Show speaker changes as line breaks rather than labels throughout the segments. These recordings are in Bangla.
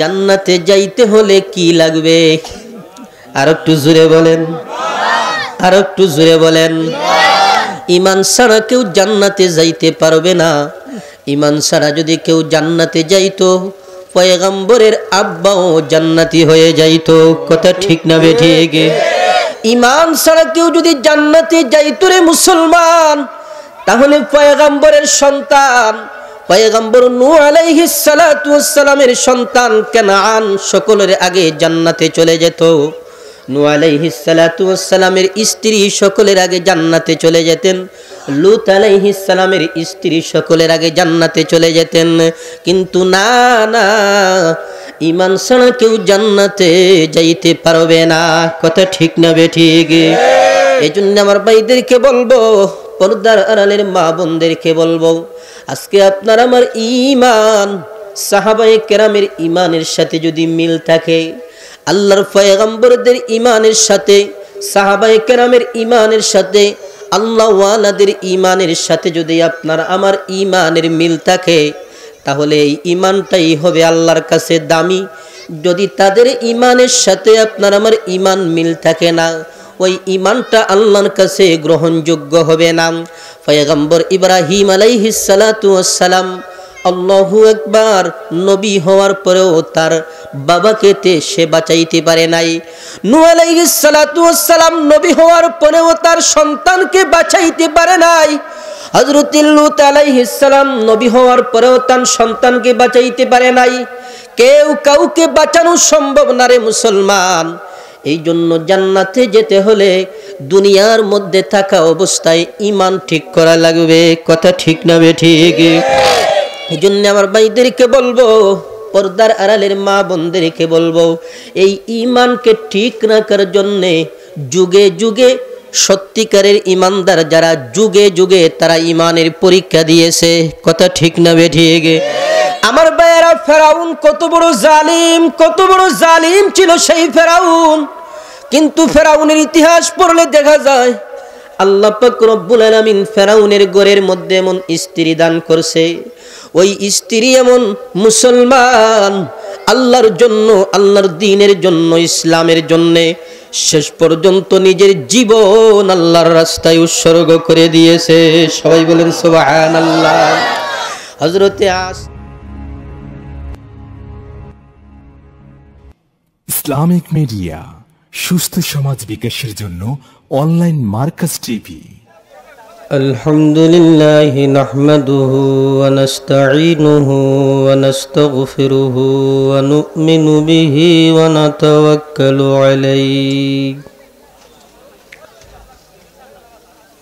জান্নাতে যাইতে হলে কি লাগবে আর একটু জুড়ে বলেন আর একটু জুড়ে বলেন ইমান ছাড়া কেউ জান্নাতে যাইতে পারবে না ইমান ছাড়া যদি কেউ জান্নাতে যাইতো পয়গম্বরের আব্বাও জান্নাতি হয়ে যাইত কথা ঠিক না বেঠে গে ইমান ছাড়া কেউ যদি জান্নাতে যাইত রে মুসলমান তাহলে পয়গম্বরের সন্তান পয়গম্বর নূ আলাইহিস সালাতু সালামের সন্তান কেনান সকলের আগে জান্নাতে চলে যেত নু আলাইহিস সালাতু সালামের স্ত্রী সকলের আগে জান্নাতে চলে যেতেন লুত আলাইহিস সালামের স্ত্রী সকলের আগে জান্নাতে চলে যেতেন কিন্তু না না ইমান ছাড়া কেউ জান্নাতে যাইতে পারবে না কথা ঠিক নেবে ঠিক এই জন্য আমার ভাইদেরকে বলবো পর্দার আড়ালের মা বোনদেরকে বলবো আজকে আপনার আমার ইমান সাহাবাই কেরামের ইমানের সাথে যদি মিল থাকে আল্লাহর ফয়গম্বরদের ইমানের সাথে সাহাবাই কেরামের ইমানের সাথে আল্লাহওয়ালাদের ইমানের সাথে যদি আপনার আমার ইমানের মিল থাকে তাহলে এই ইমানটাই হবে আল্লাহর কাছে দামি যদি তাদের ইমানের সাথে আপনার আমার ইমান মিল থাকে না ওই ইমানটা আল্লাহর কাছে গ্রহণযোগ্য হবে না পয়গম্বর ইব্রাহিম আলাইহিসালাম আল্লাহু একবার নবী হওয়ার পরেও তার বাবাকে তে সে বাঁচাইতে পারে নাই নু আলাইহিসালাম নবী হওয়ার পরেও তার সন্তানকে বাঁচাইতে পারে নাই হজরতুল্লুত সালাম নবী হওয়ার পরেও তার সন্তানকে বাঁচাইতে পারে নাই কেউ কাউকে বাঁচানো সম্ভব না রে মুসলমান এই জন্য জান্নাতে যেতে হলে দুনিয়ার মধ্যে থাকা অবস্থায় ইমান ঠিক করা লাগবে কথা ঠিক না বে ঠিক এই জন্য আমার ভাইদেরকে বলবো পর্দার আড়ালের মা বোনদেরকে বলবো এই ইমানকে ঠিক রাখার জন্যে যুগে যুগে সত্যিকারের ইমানদার যারা যুগে যুগে তারা ইমানের পরীক্ষা দিয়েছে কথা ঠিক না বেঠিয়ে আমার ভাইয়েরা ফেরাউন কত বড় জালিম কত বড় জালিম ছিল সেই ফেরাউন কিন্তু ফেরাউনের ইতিহাস পড়লে দেখা যায় আল্লাহ পাক রব্বুল আলামিন ফেরাউনের গোরের মধ্যে এমন স্ত্রী দান করছে ওই স্ত্রী এমন মুসলমান আল্লাহর জন্য আল্লাহর দিনের জন্য ইসলামের জন্যে শেষ পর্যন্ত নিজের জীবন আল্লাহর রাস্তায় উৎসর্গ করে দিয়েছে সবাই বলেন সোবাহান আল্লাহ হজরতে আস ইসলামিক মিডিয়া সুস্থ সমাজ বিকাশের জন্য অনলাইন মার্কাস টিভি আলহামদুলিল্লাহ নাহমাদুহু ওয়া نستعينুহু ওয়া نستغفرুহু ওয়া নুমিনু বিহি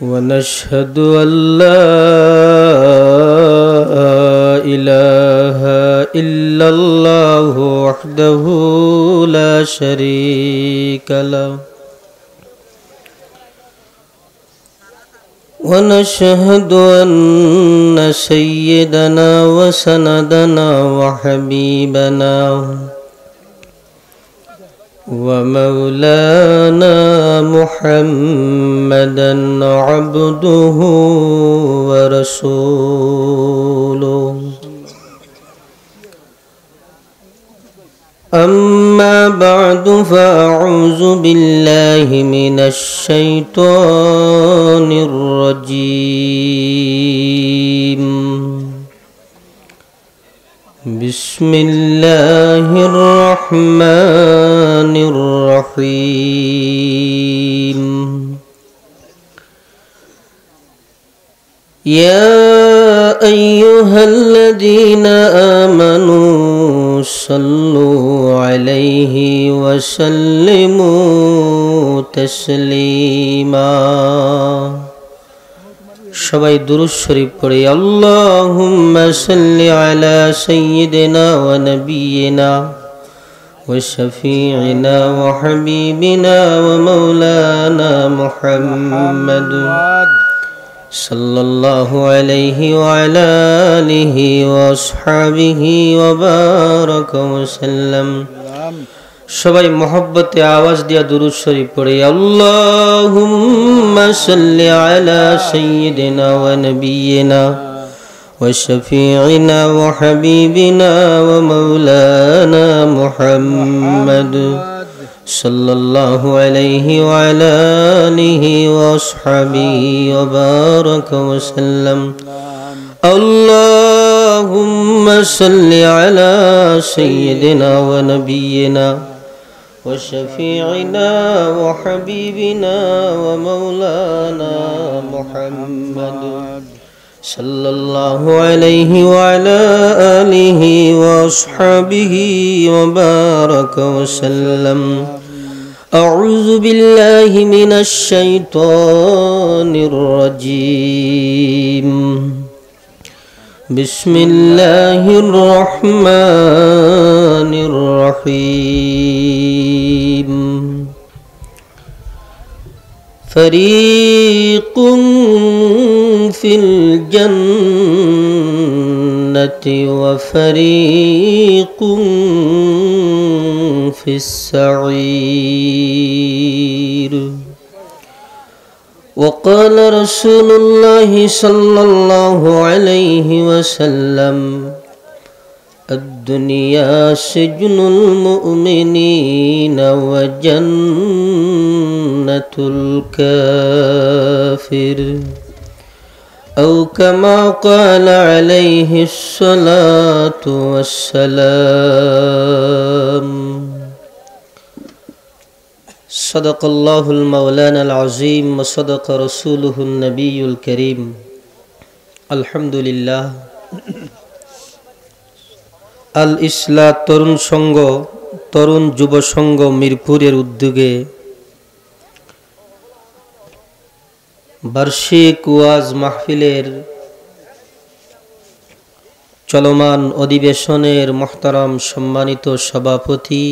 ونشهد أن لا إله إلا الله وحده لا شريك له ونشهد أن سيدنا وسندنا وحبيبنا ومولانا محمدا عبده ورسوله أما بعد فأعوذ بالله من الشيطان الرجيم بسم الله الرحمن الرحيم يا أيها الذين آمنوا صلوا عليه وسلموا تسليماً সবাই দুরুজ শরীফ পড়ে আল্লাহুম্মা সাল্লি আলা সাইয়্যিদিনা ওয়া নাবিয়িনা وشفيعنا وحبيبنا ومولانا محمد صلى الله عليه وعلى آله وأصحابه وبارك وسلم সবাই মহব্বতে আওয়াজ দিয়া দুরুদ শরীফ পড়ে আল্লাহুম্মা সাল্লি আলা সাইয়্যিদিনা ওয়া নবিয়িনা ওয়া শাফিঈনা ওয়া হাবিবিনা ওয়া মাওলানা মুহাম্মদ সাল্লাল্লাহু আলাইহি ওয়া আলা আলিহি ওয়া আসহাবিহি ওয়া বারাকা ওয়া সাল্লাম اللهم صل على سيدنا ونبينا وشفيعنا وحبيبنا ومولانا محمد صلى الله عليه وعلى آله وأصحابه وبارك وسلم أعوذ بالله من الشيطان الرجيم بسم الله الرحمن الرحيم فريق في الجنة وفريق في السعير وقال رسول الله صلى الله عليه وسلم الدنيا سجن المؤمنين وجنة الكافر أو كما قال عليه الصلاة والسلام صدق الله المولانا العظيم وصدق رسوله النبي الكريم الحمد لله আল ইসলা তরুণ সংঘ তরুণ যুব সংঘ মিরপুরের উদ্যোগে বার্ষিক ওয়াজ মাহফিলের চলমান অধিবেশনের মোহতারাম সম্মানিত সভাপতি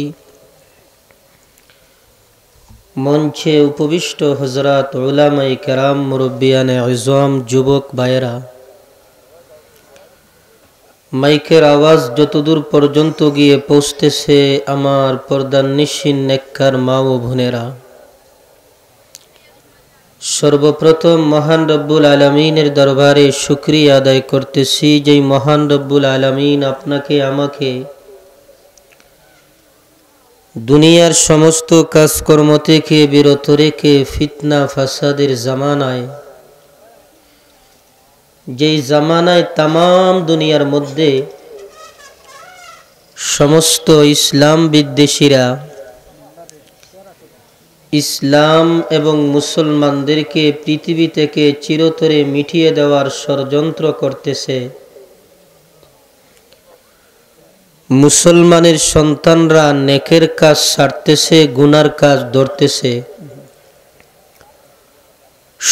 মঞ্চে উপবিষ্ট হজরত উলামাই কেরাম মুরব্বিয়ানে আজম যুবক বায়রা মাইকের আওয়াজ যতদূর পর্যন্ত গিয়ে পৌঁছতেছে আমার পর্দান্নিসীন নেককার মা ও বোনেরা সর্বপ্রথম মহান রব্বুল আলমিনের দরবারে শুক্রিয়া আদায় করতেছি যেই মহান রব্বুল আলমিন আপনাকে আমাকে দুনিয়ার সমস্ত কাজকর্ম থেকে বিরত রেখে ফিতনা ফাসাদের জামানায় যেই জামানায় তাম দুনিয়ার মধ্যে সমস্ত ইসলাম বিদ্বেষীরা ইসলাম এবং মুসলমানদেরকে পৃথিবী থেকে চিরতরে মিটিয়ে দেওয়ার ষড়যন্ত্র করতেছে মুসলমানের সন্তানরা নেকের কাজ সারতেছে গুনার কাজ ধরতেছে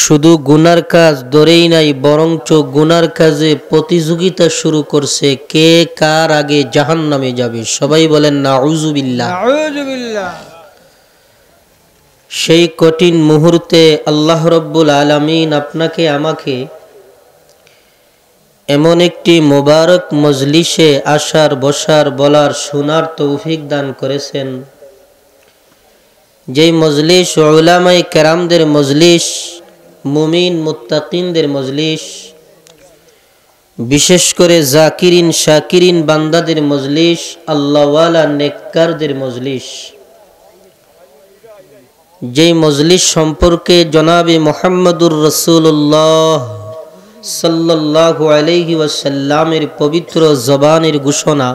শুধু গুনার কাজ ধরেই নাই বরঞ্চ গুনার কাজে প্রতিযোগিতা শুরু করছে কে কার আগে জাহান নামে যাবে সবাই বলেন না সেই কঠিন মুহূর্তে আল্লাহ রব্বুল আলমিন আপনাকে আমাকে এমন একটি মোবারক মজলিসে আসার বসার বলার শোনার তৌফিক দান করেছেন যেই মজলিস ওলামাই কেরামদের মজলিস মুমিন মুত্তাকিনদের মজলিস বিশেষ করে জাকিরিন শাকিরিন বান্দাদের মজলিস আল্লাহওয়ালা নেককারদের মজলিস যেই মজলিস সম্পর্কে জনাবে মোহাম্মদুর রসুল্লাহ সাল্লাহ আলহি ওয়াসাল্লামের পবিত্র জবানের ঘোষণা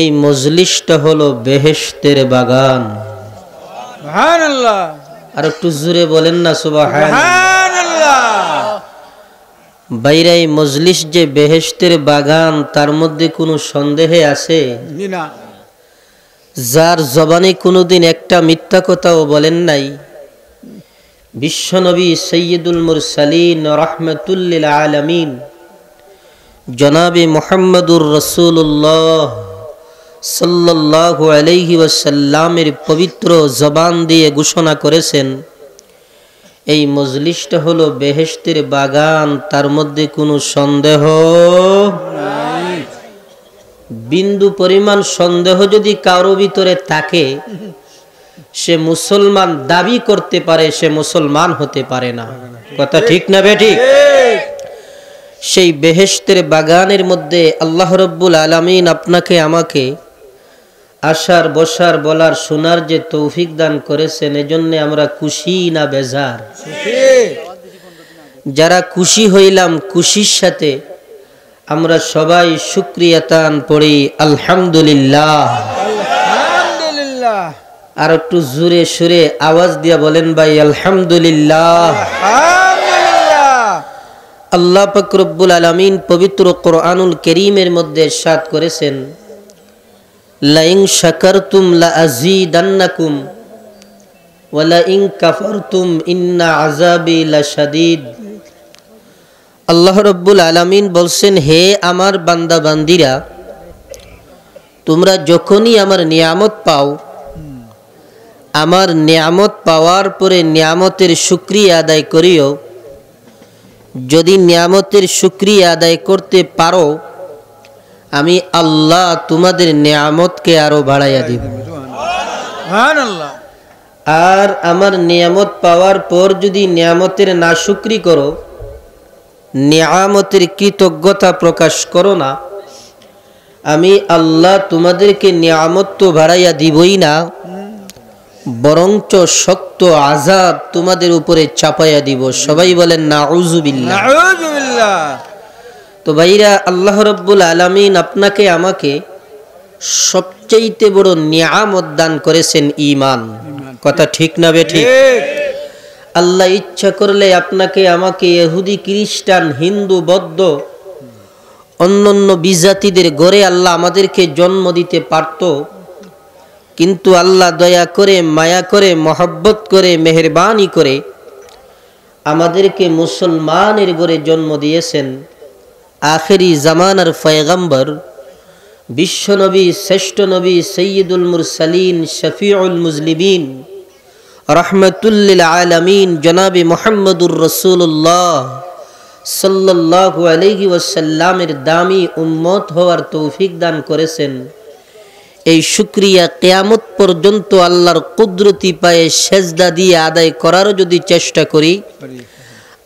এই মজলিসটা হলো বেহেস্তের বাগান আর একটু জুড়ে বলেন না সুবাহ বাইরে এই মজলিস যে বেহেস্তের বাগান তার মধ্যে কোনো সন্দেহে আছে যার জবানে কোনোদিন একটা মিথ্যা কথাও বলেন নাই বিশ্বনবী সৈয়দুল মুরসালিন রহমতুল্লিল আলমিন জনাবে মোহাম্মদুর রসুল্লাহ সাল্লাহ আলহি ওয়াসাল্লামের পবিত্র জবান দিয়ে ঘোষণা করেছেন এই মজলিসটা হলো বেহেস্তের বাগান তার মধ্যে কোনো সন্দেহ বিন্দু পরিমাণ সন্দেহ যদি কারো ভিতরে থাকে সে মুসলমান দাবি করতে পারে সে মুসলমান হতে পারে না কথা ঠিক না বেঠিক সেই বেহেস্তের বাগানের মধ্যে আল্লাহ রব্বুল আলমিন আপনাকে আমাকে আসার বসার বলার শোনার যে তৌফিক দান করেছেন এজন্য আমরা খুশি না বেজার যারা খুশি হইলাম খুশির সাথে আমরা সবাই সুক্রিয়াতান পড়ি আলহামদুলিল্লাহ আলহামদুলিল্লাহ আর একটু জুরে সুরে আওয়াজ দিয়া বলেন ভাই আলহামদুলিল্লাহ আল্লাহ রব্বুল আলমিন পবিত্র কোরআনুল করিমের মধ্যে সাত করেছেন লাইং শাকারতুম লাজি দান্নাকুম ওয়ালাইং ইং তুম ইন্না আজাবি লাশাদীদ আল্লাহ রব্বুল আলামিন বলছেন হে আমার বান্দা বান্দিরা তোমরা যখনই আমার নিয়ামত পাও আমার নিয়ামত পাওয়ার পরে নিয়ামতের শুক্রিয়া আদায় করিও যদি নিয়ামতের শুক্রিয়া আদায় করতে পারো আমি আল্লাহ তোমাদের নিয়ামতকে আরও বাড়াইয়া দিব আর আমার নিয়ামত পাওয়ার পর যদি নিয়ামতের না শুক্রি করো নিয়ামতের কৃতজ্ঞতা প্রকাশ করো না আমি আল্লাহ তোমাদেরকে নিয়ামত তো বাড়াইয়া দিবই না বরঞ্চ শক্ত আজাব তোমাদের উপরে চাপাইয়া দিব সবাই বলেন না তো ভাইরা আল্লাহ রব্বুল আলমিন আপনাকে আমাকে সবচেয়ে বড় নিয়ামত দান করেছেন ইমান কথা ঠিক না বেঠি আল্লাহ ইচ্ছা করলে আপনাকে আমাকে এহুদি খ্রিস্টান হিন্দু বৌদ্ধ অন্যান্য বিজাতিদের গড়ে আল্লাহ আমাদেরকে জন্ম দিতে পারত কিন্তু আল্লাহ দয়া করে মায়া করে মহব্বত করে মেহরবানি করে আমাদেরকে মুসলমানের গড়ে জন্ম দিয়েছেন আখেরি জামানার ফয়গম্বর বিশ্বনবী শ্রেষ্ঠ নবী সৈয়দুল মুরসালিন শফিউল মুজলিবিন রহমতুল্লিল আলমিন জনাবি মোহাম্মদুর রসুল্লাহ সাল্লাহ আলহি ওসাল্লামের দামি উম্মত হওয়ার তৌফিক দান করেছেন এই শুক্রিয়া কেয়ামত পর্যন্ত আল্লাহর কুদরতি পায়ে সেজদা দিয়ে আদায় করারও যদি চেষ্টা করি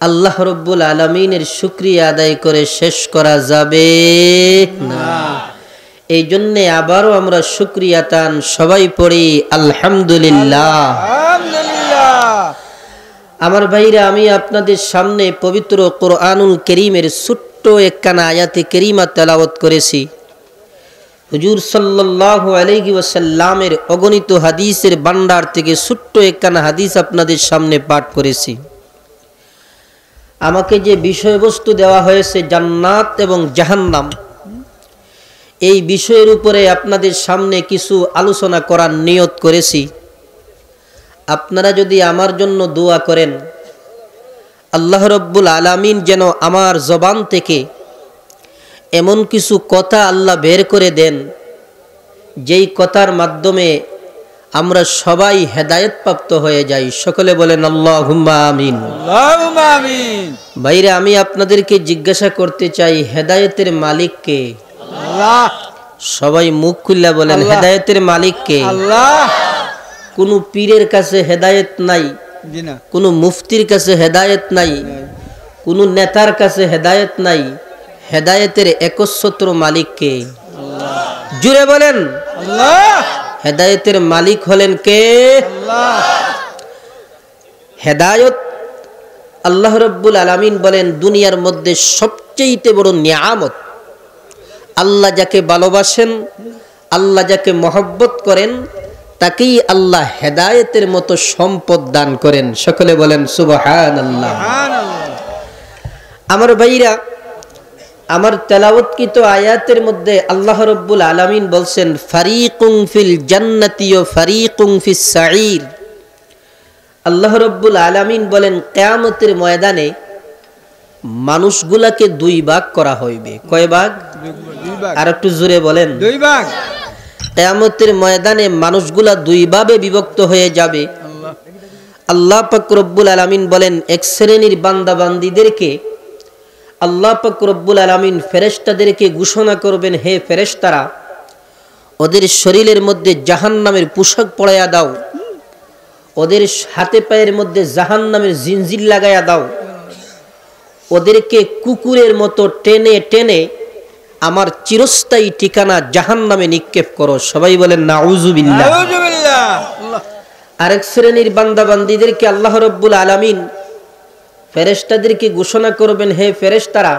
আল্লাহ রব্বুল আলমিনের শুক্রিয়া আদায় করে শেষ করা যাবে না এই জন্যে আবারও আমরা শুক্রিয়া তান সবাই পড়ি আলহামদুলিল্লাহ আমার ভাইরা আমি আপনাদের সামনে পবিত্র কোরআনুল করিমের ছোট্ট একখানা আয়াতে কেরিমা তেলাওয়াত করেছি হুজুর সাল্লাহ আলাইহি ওয়াসাল্লামের অগণিত হাদিসের ভান্ডার থেকে ছোট্ট একখানা হাদিস আপনাদের সামনে পাঠ করেছি আমাকে যে বিষয়বস্তু দেওয়া হয়েছে জান্নাত এবং জাহান্নাম এই বিষয়ের উপরে আপনাদের সামনে কিছু আলোচনা করার নিয়ত করেছি আপনারা যদি আমার জন্য দোয়া করেন আল্লাহ রব্বুল আলামিন যেন আমার জবান থেকে এমন কিছু কথা আল্লাহ বের করে দেন যেই কথার মাধ্যমে আমরা সবাই হেদায়ত প্রাপ্ত হয়ে যাই সকলে বলেন আল্লাহ আমিন বাইরে আমি আপনাদেরকে জিজ্ঞাসা করতে চাই হেদায়তের মালিককে সবাই মুখ খুল্লা বলেন হেদায়তের মালিককে কোনো পীরের কাছে হেদায়ত নাই কোনো মুফতির কাছে হেদায়ত নাই কোনো নেতার কাছে হেদায়ত নাই হেদায়েতের একচ্ছত্র মালিক কে জুড়ে বলেন হেদায়তের মালিক হলেন কে হেদায়ত আল্লাহ রব্বুল আলমিন বলেন দুনিয়ার মধ্যে সবচেয়েতে বড় নিয়ামত আল্লাহ যাকে ভালোবাসেন আল্লাহ যাকে মহব্বত করেন তাকেই আল্লাহ হেদায়েতের মতো সম্পদ দান করেন সকলে বলেন সুবাহ আল্লাহ আমার ভাইরা আমার তেলাওয়াতকৃত আয়াতের মধ্যে আল্লাহ রব্বুল আলামিন বলছেন ফারিকুং ফিল জান্নাতীয় ফারি ফারিকুং ফিস সাঈর আল্লাহ রব্বুল আলামিন বলেন কেয়ামতের ময়দানে মানুষগুলাকে দুই ভাগ করা হইবে কয় ভাগ আর একটু জোরে বলেন দুই ভাগ কেয়ামতের ময়দানে মানুষগুলা দুই ভাবে বিভক্ত হয়ে যাবে আল্লাহ পাক রব্বুল আলামিন বলেন এক শ্রেণীর বান্দাবান্দিদেরকে আল্লাহ রব্বুল আলমিন ফেরেস্তাদেরকে ঘোষণা করবেন হে ফেরেস্তারা ওদের শরীরের মধ্যে জাহান নামের পোশাক পড়াইয়া দাও ওদের হাতে পায়ের মধ্যে জাহান নামের জিনজির লাগাইয়া দাও ওদেরকে কুকুরের মতো টেনে টেনে আমার চিরস্থায়ী ঠিকানা জাহান নামে নিক্ষেপ করো সবাই বলেন না উজুবিল্লা আরেক শ্রেণীর বান্দাবান্দিদেরকে আল্লাহ রব্বুল আলমিন ফেরেস্তাদেরকে ঘোষণা করবেন হে ফেরেস্তারা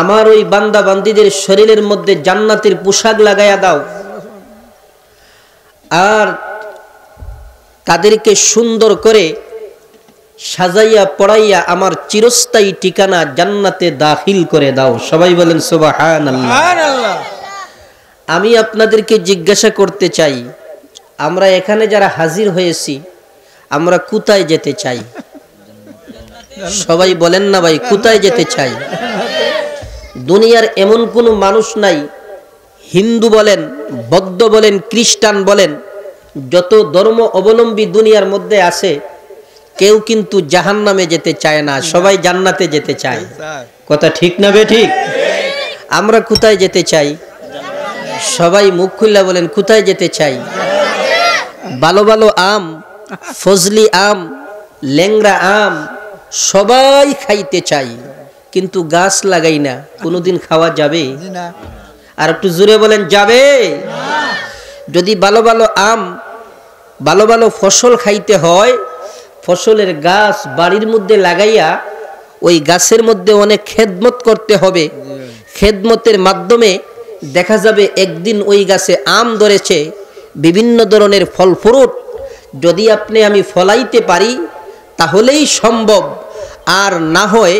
আমার ওই বান্দা বান্দিদের শরীরের মধ্যে জান্নাতের পোশাক লাগাইয়া দাও আর তাদেরকে সুন্দর করে সাজাইয়া পড়াইয়া আমার চিরস্থায়ী ঠিকানা জান্নাতে দাখিল করে দাও সবাই বলেন সোবাহান আমি আপনাদেরকে জিজ্ঞাসা করতে চাই আমরা এখানে যারা হাজির হয়েছি আমরা কোথায় যেতে চাই সবাই বলেন না ভাই কোথায় যেতে চাই দুনিয়ার এমন কোনো মানুষ নাই হিন্দু বলেন বৌদ্ধ বলেন খ্রিস্টান বলেন যত ধর্ম অবলম্বী দুনিয়ার মধ্যে আছে কেউ কিন্তু জাহান নামে যেতে চায় না সবাই জান্নাতে যেতে চায় কথা ঠিক না বে ঠিক আমরা কোথায় যেতে চাই সবাই মুখ খুল্লা বলেন কোথায় যেতে চাই ভালো ভালো আম ফজলি আম লেংরা আম সবাই খাইতে চাই কিন্তু গাছ লাগাই না কোনোদিন খাওয়া যাবে আর একটু জুড়ে বলেন যাবে যদি ভালো ভালো আম ভালো ভালো ফসল খাইতে হয় ফসলের গাছ বাড়ির মধ্যে লাগাইয়া ওই গাছের মধ্যে অনেক খেদমত করতে হবে খেদমতের মাধ্যমে দেখা যাবে একদিন ওই গাছে আম ধরেছে বিভিন্ন ধরনের ফল ফ্রুট যদি আপনি আমি ফলাইতে পারি তাহলেই সম্ভব আর না হয়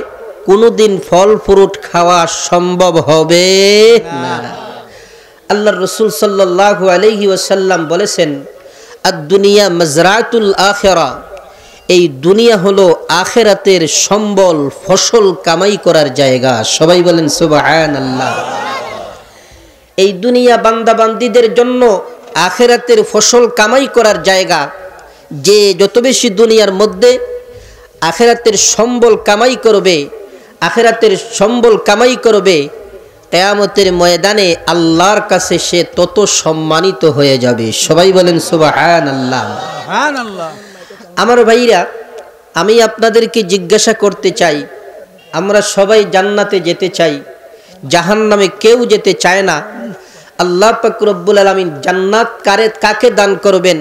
কোনোদিন ফল ফ্রুট খাওয়া সম্ভব হবে না আল্লাহ রসুল সাল্লাহ আলহি ওসাল্লাম বলেছেন আর দুনিয়া মজরাতুল আখেরা এই দুনিয়া হলো আখেরাতের সম্বল ফসল কামাই করার জায়গা সবাই বলেন সুবাহান আল্লাহ এই দুনিয়া বান্দাবান্দিদের জন্য আখেরাতের ফসল কামাই করার জায়গা যে যত বেশি দুনিয়ার মধ্যে আখেরাতের সম্বল কামাই করবে আখেরাতের সম্বল কামাই করবে কেয়ামতের ময়দানে আল্লাহর কাছে সে তত সম্মানিত হয়ে যাবে সবাই বলেন সুবাহান আল্লাহ আমার ভাইরা আমি আপনাদেরকে জিজ্ঞাসা করতে চাই আমরা সবাই জান্নাতে যেতে চাই জাহান নামে কেউ যেতে চায় না আল্লাহ পাক রব্বুল আলমিন জান্নাত কারে কাকে দান করবেন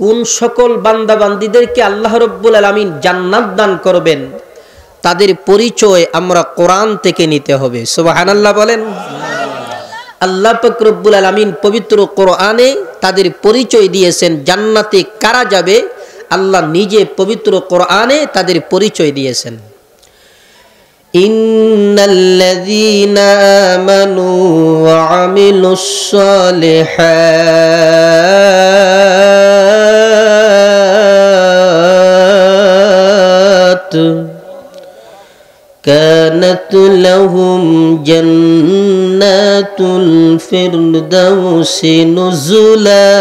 কোন সকল বান্দাবান্দিদেরকে আল্লাহ রব্বুল আলমিন জান্নাত দান করবেন তাদের পরিচয় আমরা কোরআন থেকে নিতে হবে সুবাহান আল্লাহ বলেন আল্লাহ ফকরব্বুল আলমিন পবিত্র কোরআনে তাদের পরিচয় দিয়েছেন জান্নাতে কারা যাবে আল্লাহ নিজে পবিত্র কোরআনে তাদের পরিচয় দিয়েছেন ان الذين امنوا وعملوا الصالحات كانت لهم جنات الفردوس نزلا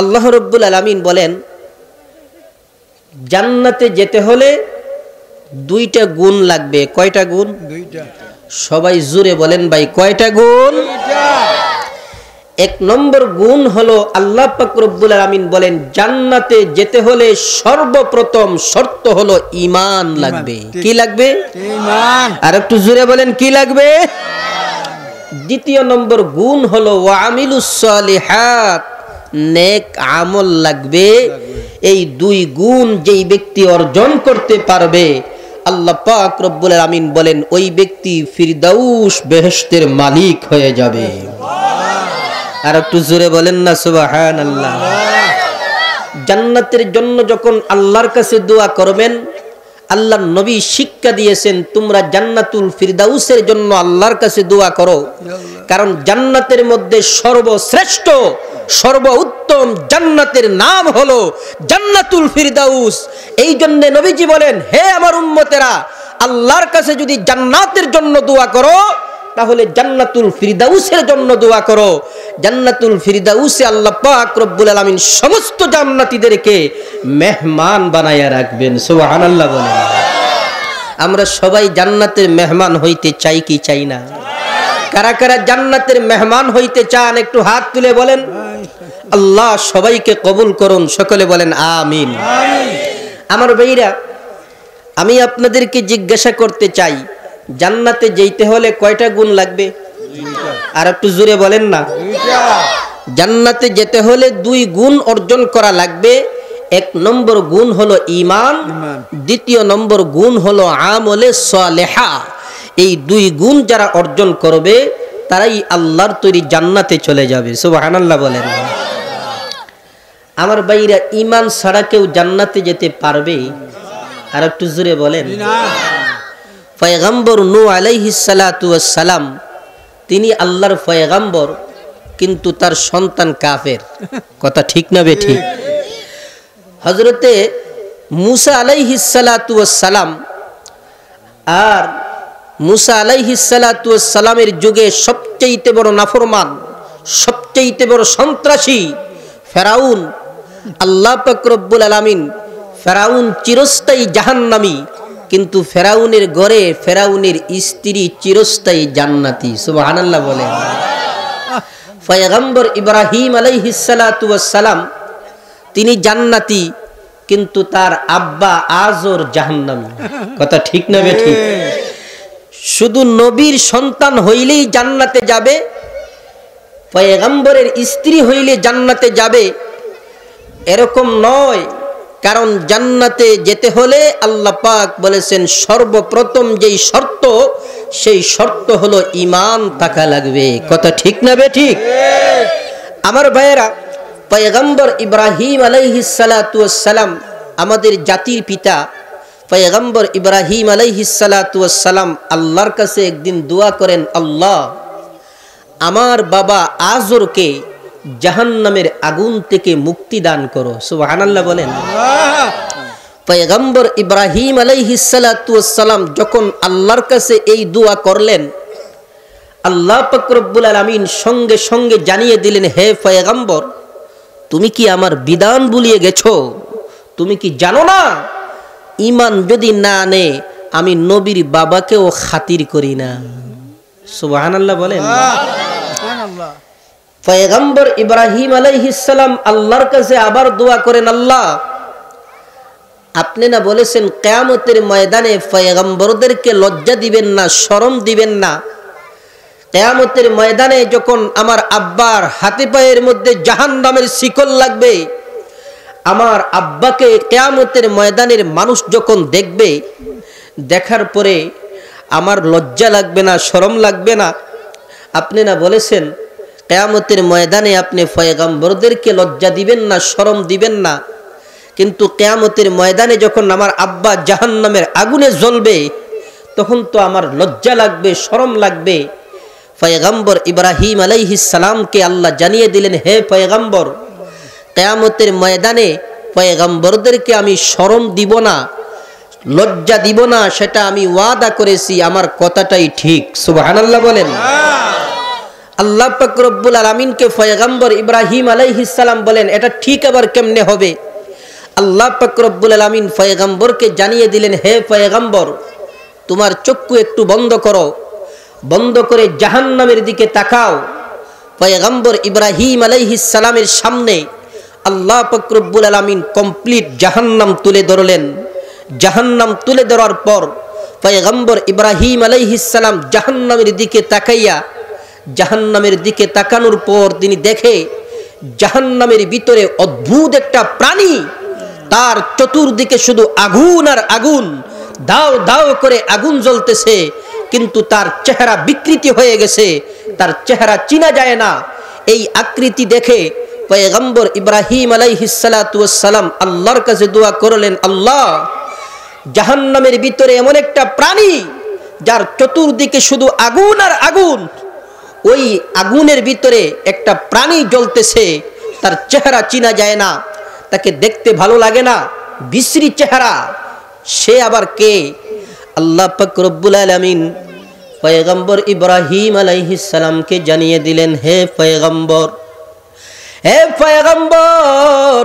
الله رب العالمين بولين জান্নাতে যেতে হলে দুইটা গুণ লাগবে কয়টা গুণ সবাই জুড়ে বলেন ভাই কয়টা গুণ এক নম্বর গুণ হলো আল্লাহ পাকরবুল আমিন বলেন জান্নাতে যেতে হলে সর্বপ্রথম শর্ত হলো ইমান লাগবে কি লাগবে আর একটু জুড়ে বলেন কি লাগবে দ্বিতীয় নম্বর গুণ হলো ওয়ামিলুস হাত নেক আমল লাগবে এই দুই গুণ যেই ব্যক্তি অর্জন করতে পারবে আল্লাহ পাক রব্বুল আমিন বলেন ওই ব্যক্তি ফিরদাউস বেহেশতের মালিক হয়ে যাবে আর একটু জোরে বলেন না সুবাহান আল্লাহ জান্নাতের জন্য যখন আল্লাহর কাছে দোয়া করবেন আল্লাহ নবী শিক্ষা দিয়েছেন তোমরা জান্নাতুল ফিরদাউসের জন্য আল্লাহর কাছে দোয়া করো কারণ জান্নাতের মধ্যে সর্বশ্রেষ্ঠ সর্ব উত্তম জান্নাতের নাম হলো জান্নাতুল ফিরদাউস এই জন্যে নবীজি বলেন হে আমার উম্মতেরা আল্লাহর কাছে যদি জান্নাতের জন্য দোয়া করো তাহলে জান্নাতুল ফিরদাউসের জন্য দোয়া করো জান্নাতুল ফিরদাউসে আল্লাহ পাক রব্বুল আলামিন সমস্ত জান্নাতীদেরকে মেহমান বানায়া রাখবেন সুবহানাল্লাহ বলেন আমরা সবাই জান্নাতের মেহমান হইতে চাই কি চাই না কারা কারা জান্নাতের মেহমান হইতে চান একটু হাত তুলে বলেন আল্লাহ সবাইকে কবুল করুন সকলে বলেন আমিন আমার ভাইরা আমি আপনাদেরকে জিজ্ঞাসা করতে চাই জান্নাতে যেতে হলে কয়টা গুণ লাগবে আর একটু জুড়ে বলেন না জান্নাতে যেতে হলে দুই গুণ অর্জন করা লাগবে এক নম্বর গুণ হলো ইমান দ্বিতীয় নম্বর গুণ হলো আমলে সালেহা এই দুই গুণ যারা অর্জন করবে তারাই আল্লাহর তৈরি জান্নাতে চলে যাবে সুবাহানাল্লাহ বলেন আমার বাইরা ইমান ছাড়া কেউ জান্নাতে যেতে পারবে আর একটু জোরে বলেন ফয়গাম্বর নু সালাম তিনি আল্লাহর ফয়গাম্বর কিন্তু তার সন্তান কাফের কথা ঠিক না বে ঠিক হজরতে মুসা আলাইহিসালাম আর মুসা আলাইহিসালাতামের যুগে সবচেয়েতে বড় নাফরমান সবচেয়েতে বড় সন্ত্রাসী ফেরাউন আল্লাহ পাকরব্বুল আলামিন ফেরাউন চিরস্থায়ী জাহান্নামী কিন্তু ফেরাউনের গড়ে ফেরাউনের স্ত্রী চিরস্থায়ী জান্নাতি সুবাহান্লাহ বলে ফয়গম্বর ইব্রাহিম আলাইহিসালাতাম তিনি জান্নাতি কিন্তু তার আব্বা আজর জাহান্নামী কথা ঠিক না বে ঠিক শুধু নবীর সন্তান হইলেই জান্নাতে যাবে পয়গাম্বরের স্ত্রী হইলে জান্নাতে যাবে এরকম নয় কারণ জান্নাতে যেতে হলে আল্লাহ পাক বলেছেন সর্বপ্রথম যেই শর্ত সেই শর্ত হলো ইমান থাকা লাগবে কথা ঠিক না বে ঠিক আমার ভাইয়েরা পয়গাম্বর ইব্রাহিম সালাম আমাদের জাতির পিতা পয়গম্বর ইব্রাহিম আলাইহিসালাম আল্লাহর কাছে একদিন দোয়া করেন আল্লাহ আমার বাবা আজরকে জাহান্নামের আগুন থেকে মুক্তি দান করো সুবহানাল্লাহ বলেন পয়গম্বর ইব্রাহিম আলাইহিসালাম যখন আল্লাহর কাছে এই দোয়া করলেন আল্লাহ ফকরব্বুল আলমিন সঙ্গে সঙ্গে জানিয়ে দিলেন হে পয়গম্বর তুমি কি আমার বিধান বুলিয়ে গেছো তুমি কি জানো না ইমান যদি না আনে আমি নবীর বাবাকেও খাতির করি না সুবাহ বলেন পয়গম্বর ইব্রাহিম আল্লাহর কাছে আবার দোয়া করেন আল্লাহ আপনি না বলেছেন কেয়ামতের ময়দানে পয়গম্বরদেরকে লজ্জা দিবেন না শরম দিবেন না কেয়ামতের ময়দানে যখন আমার আব্বার হাতে পায়ের মধ্যে জাহান নামের শিকল লাগবে আমার আব্বাকে কেয়ামতের ময়দানের মানুষ যখন দেখবে দেখার পরে আমার লজ্জা লাগবে না সরম লাগবে না আপনি না বলেছেন কেয়ামতের ময়দানে আপনি ফয়েগাম্বরদেরকে লজ্জা দিবেন না সরম দিবেন না কিন্তু কেয়ামতের ময়দানে যখন আমার আব্বা জাহান্নামের আগুনে জ্বলবে তখন তো আমার লজ্জা লাগবে সরম লাগবে ফয়েগাম্বর ইব্রাহিম আলাইহিস সালামকে আল্লাহ জানিয়ে দিলেন হে ফয়েগাম্বর কেয়ামতের ময়দানে পয়গম্বরদেরকে আমি স্মরণ দিব না লজ্জা দিব না সেটা আমি ওয়াদা করেছি আমার কথাটাই ঠিক সুবাহানাল্লাহ বলেন আল্লাহ রব্বুল আলমিনকে ফয়গম্বর ইব্রাহিম আলাইহিসাল্লাম বলেন এটা ঠিক আবার কেমনে হবে আল্লাহ রব্বুল আলমিন ফয়গম্বরকে জানিয়ে দিলেন হে ফয়গম্বর তোমার চক্ষু একটু বন্ধ করো বন্ধ করে জাহান্নামের দিকে তাকাও পয়গম্বর ইব্রাহিম আলাইহিসালামের সামনে আল্লাহ ফকরব্বুল আলমিন কমপ্লিট জাহান্নাম তুলে ধরলেন জাহান্নাম তুলে ধরার পর পয়গম্বর ইব্রাহিম আলাইহিসাল্লাম জাহান্নামের দিকে তাকাইয়া জাহান্নামের দিকে তাকানোর পর তিনি দেখে জাহান্নামের ভিতরে অদ্ভুত একটা প্রাণী তার চতুর্দিকে শুধু আগুন আর আগুন দাও দাও করে আগুন জ্বলতেছে কিন্তু তার চেহারা বিকৃতি হয়ে গেছে তার চেহারা চিনা যায় না এই আকৃতি দেখে পয়গম্বর ইব্রাহিম আলাইহিসালাম আল্লাহর কাছে দোয়া করলেন আল্লাহ জাহান্নামের ভিতরে এমন একটা প্রাণী যার চতুর্দিকে শুধু আগুন আর আগুন ওই আগুনের ভিতরে একটা প্রাণী জ্বলতেছে তার চেহারা চিনা যায় না তাকে দেখতে ভালো লাগে না বিশ্রী চেহারা সে আবার কে আল্লাহ রব্বুল আলমিন পয়গম্বর ইব্রাহিম আলাইহিসালামকে জানিয়ে দিলেন হে পয়গম্বর হে পয়গম্বর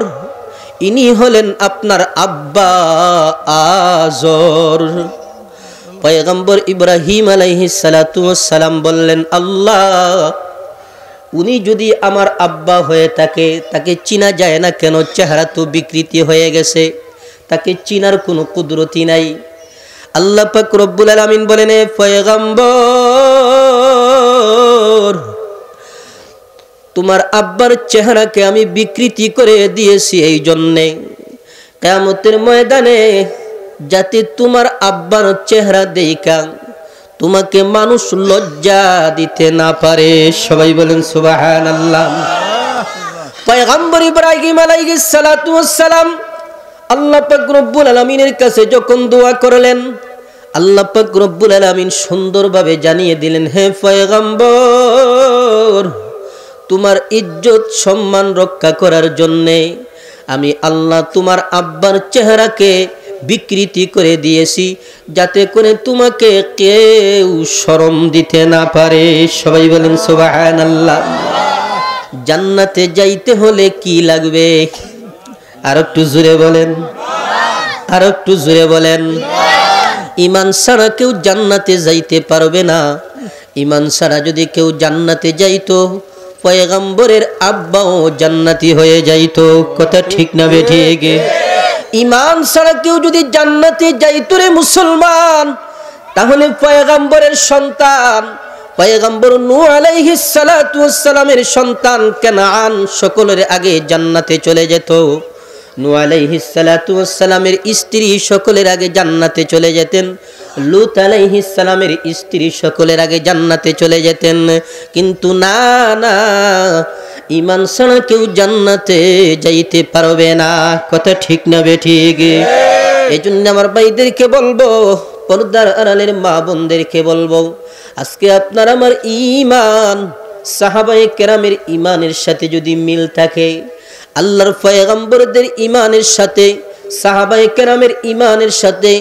ইনি হলেন আপনার আব্বা আজর পয়গম্বর ইব্রাহিম আলাইহি সালাম বললেন আল্লাহ উনি যদি আমার আব্বা হয়ে থাকে তাকে চিনা যায় না কেন চেহারা তো বিকৃতি হয়ে গেছে তাকে চিনার কোনো কুদরতি নাই আল্লাহ পাক রব্বুল আলামিন বলেন পয়গম্বর তোমার আব্বার চেহারাকে আমি বিকৃতি করে দিয়েছি এই জন্যে কেয়ামতের ময়দানে যাতে তোমার আব্বার চেহারা দেখা তোমাকে মানুষ লজ্জা দিতে না পারে সবাই বলেন সুবাহান আল্লাহ পয়গম্বর ইব্রাহিম আলাইহিস সালাতু সালাম আল্লাহ পাক রব্বুল আলামিনের কাছে যখন দোয়া করলেন আল্লাহ পাক রব্বুল আলামিন সুন্দরভাবে জানিয়ে দিলেন হে পয়গম্বর তোমার ইজ্জত সম্মান রক্ষা করার জন্যে আমি আল্লাহ তোমার আব্বার চেহারাকে বিকৃতি করে দিয়েছি যাতে করে তোমাকে কেউ সরম দিতে না পারে সবাই বলেন সোবাহান আল্লাহ জান্নাতে যাইতে হলে কি লাগবে আর একটু জুড়ে বলেন আর একটু জুড়ে বলেন ইমান ছাড়া কেউ জান্নাতে যাইতে পারবে না ইমান ছাড়া যদি কেউ জান্নাতে যাইতো পয়গম্বরের আব্বাও জান্নাতি হয়ে যাইত কথা ঠিক না বেঠিয়ে গে ইমান ছাড়া কেউ যদি জান্নাতে যাইত রে মুসলমান তাহলে পয়গম্বরের সন্তান পয়গম্বর নূ আলাইহি সালামের সন্তান কেন আন সকলের আগে জান্নাতে চলে যেত নু আলাইহি সালামের স্ত্রী সকলের আগে জান্নাতে চলে যেতেন লুত আলাইহিসালামের স্ত্রী সকলের আগে জান্নাতে চলে যেতেন কিন্তু না না ইমান ছাড়া কেউ জান্নাতে যাইতে পারবে না কথা ঠিক না বে ঠিক এই জন্য আমার ভাইদেরকে বলবো পর্দার আড়ালের মা বোনদেরকে বলবো আজকে আপনার আমার ইমান সাহাবায়ে কেরামের ইমানের সাথে যদি মিল থাকে আল্লাহর ফয়গম্বরদের ইমানের সাথে সাহাবায়ে কেরামের ইমানের সাথে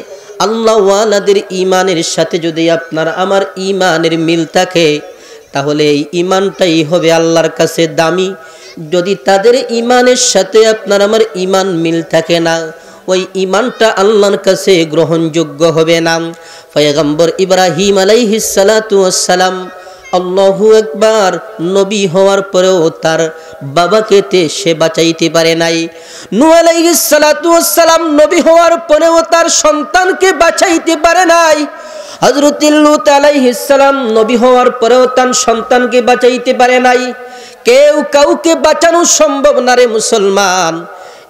আল্লাহওয়ালাদের ইমানের সাথে যদি আপনার আমার ইমানের মিল থাকে তাহলে এই ইমানটাই হবে আল্লাহর কাছে দামি যদি তাদের ইমানের সাথে আপনার আমার ইমান মিল থাকে না ওই ইমানটা আল্লাহর কাছে গ্রহণযোগ্য হবে না ফয়গম্বর ইব্রাহিম আসসালাম আল্লাহু একবার নবী হওয়ার পরেও তার বাবাকে তে সে বাঁচাইতে পারে নাই সালাম নবী হওয়ার পরেও তার সন্তানকে বাঁচাইতে পারে নাই হজরতুল্লুত আলাইহিসালাম নবী হওয়ার পরেও তার সন্তানকে বাঁচাইতে পারে নাই কেউ কাউকে বাঁচানো সম্ভব না রে মুসলমান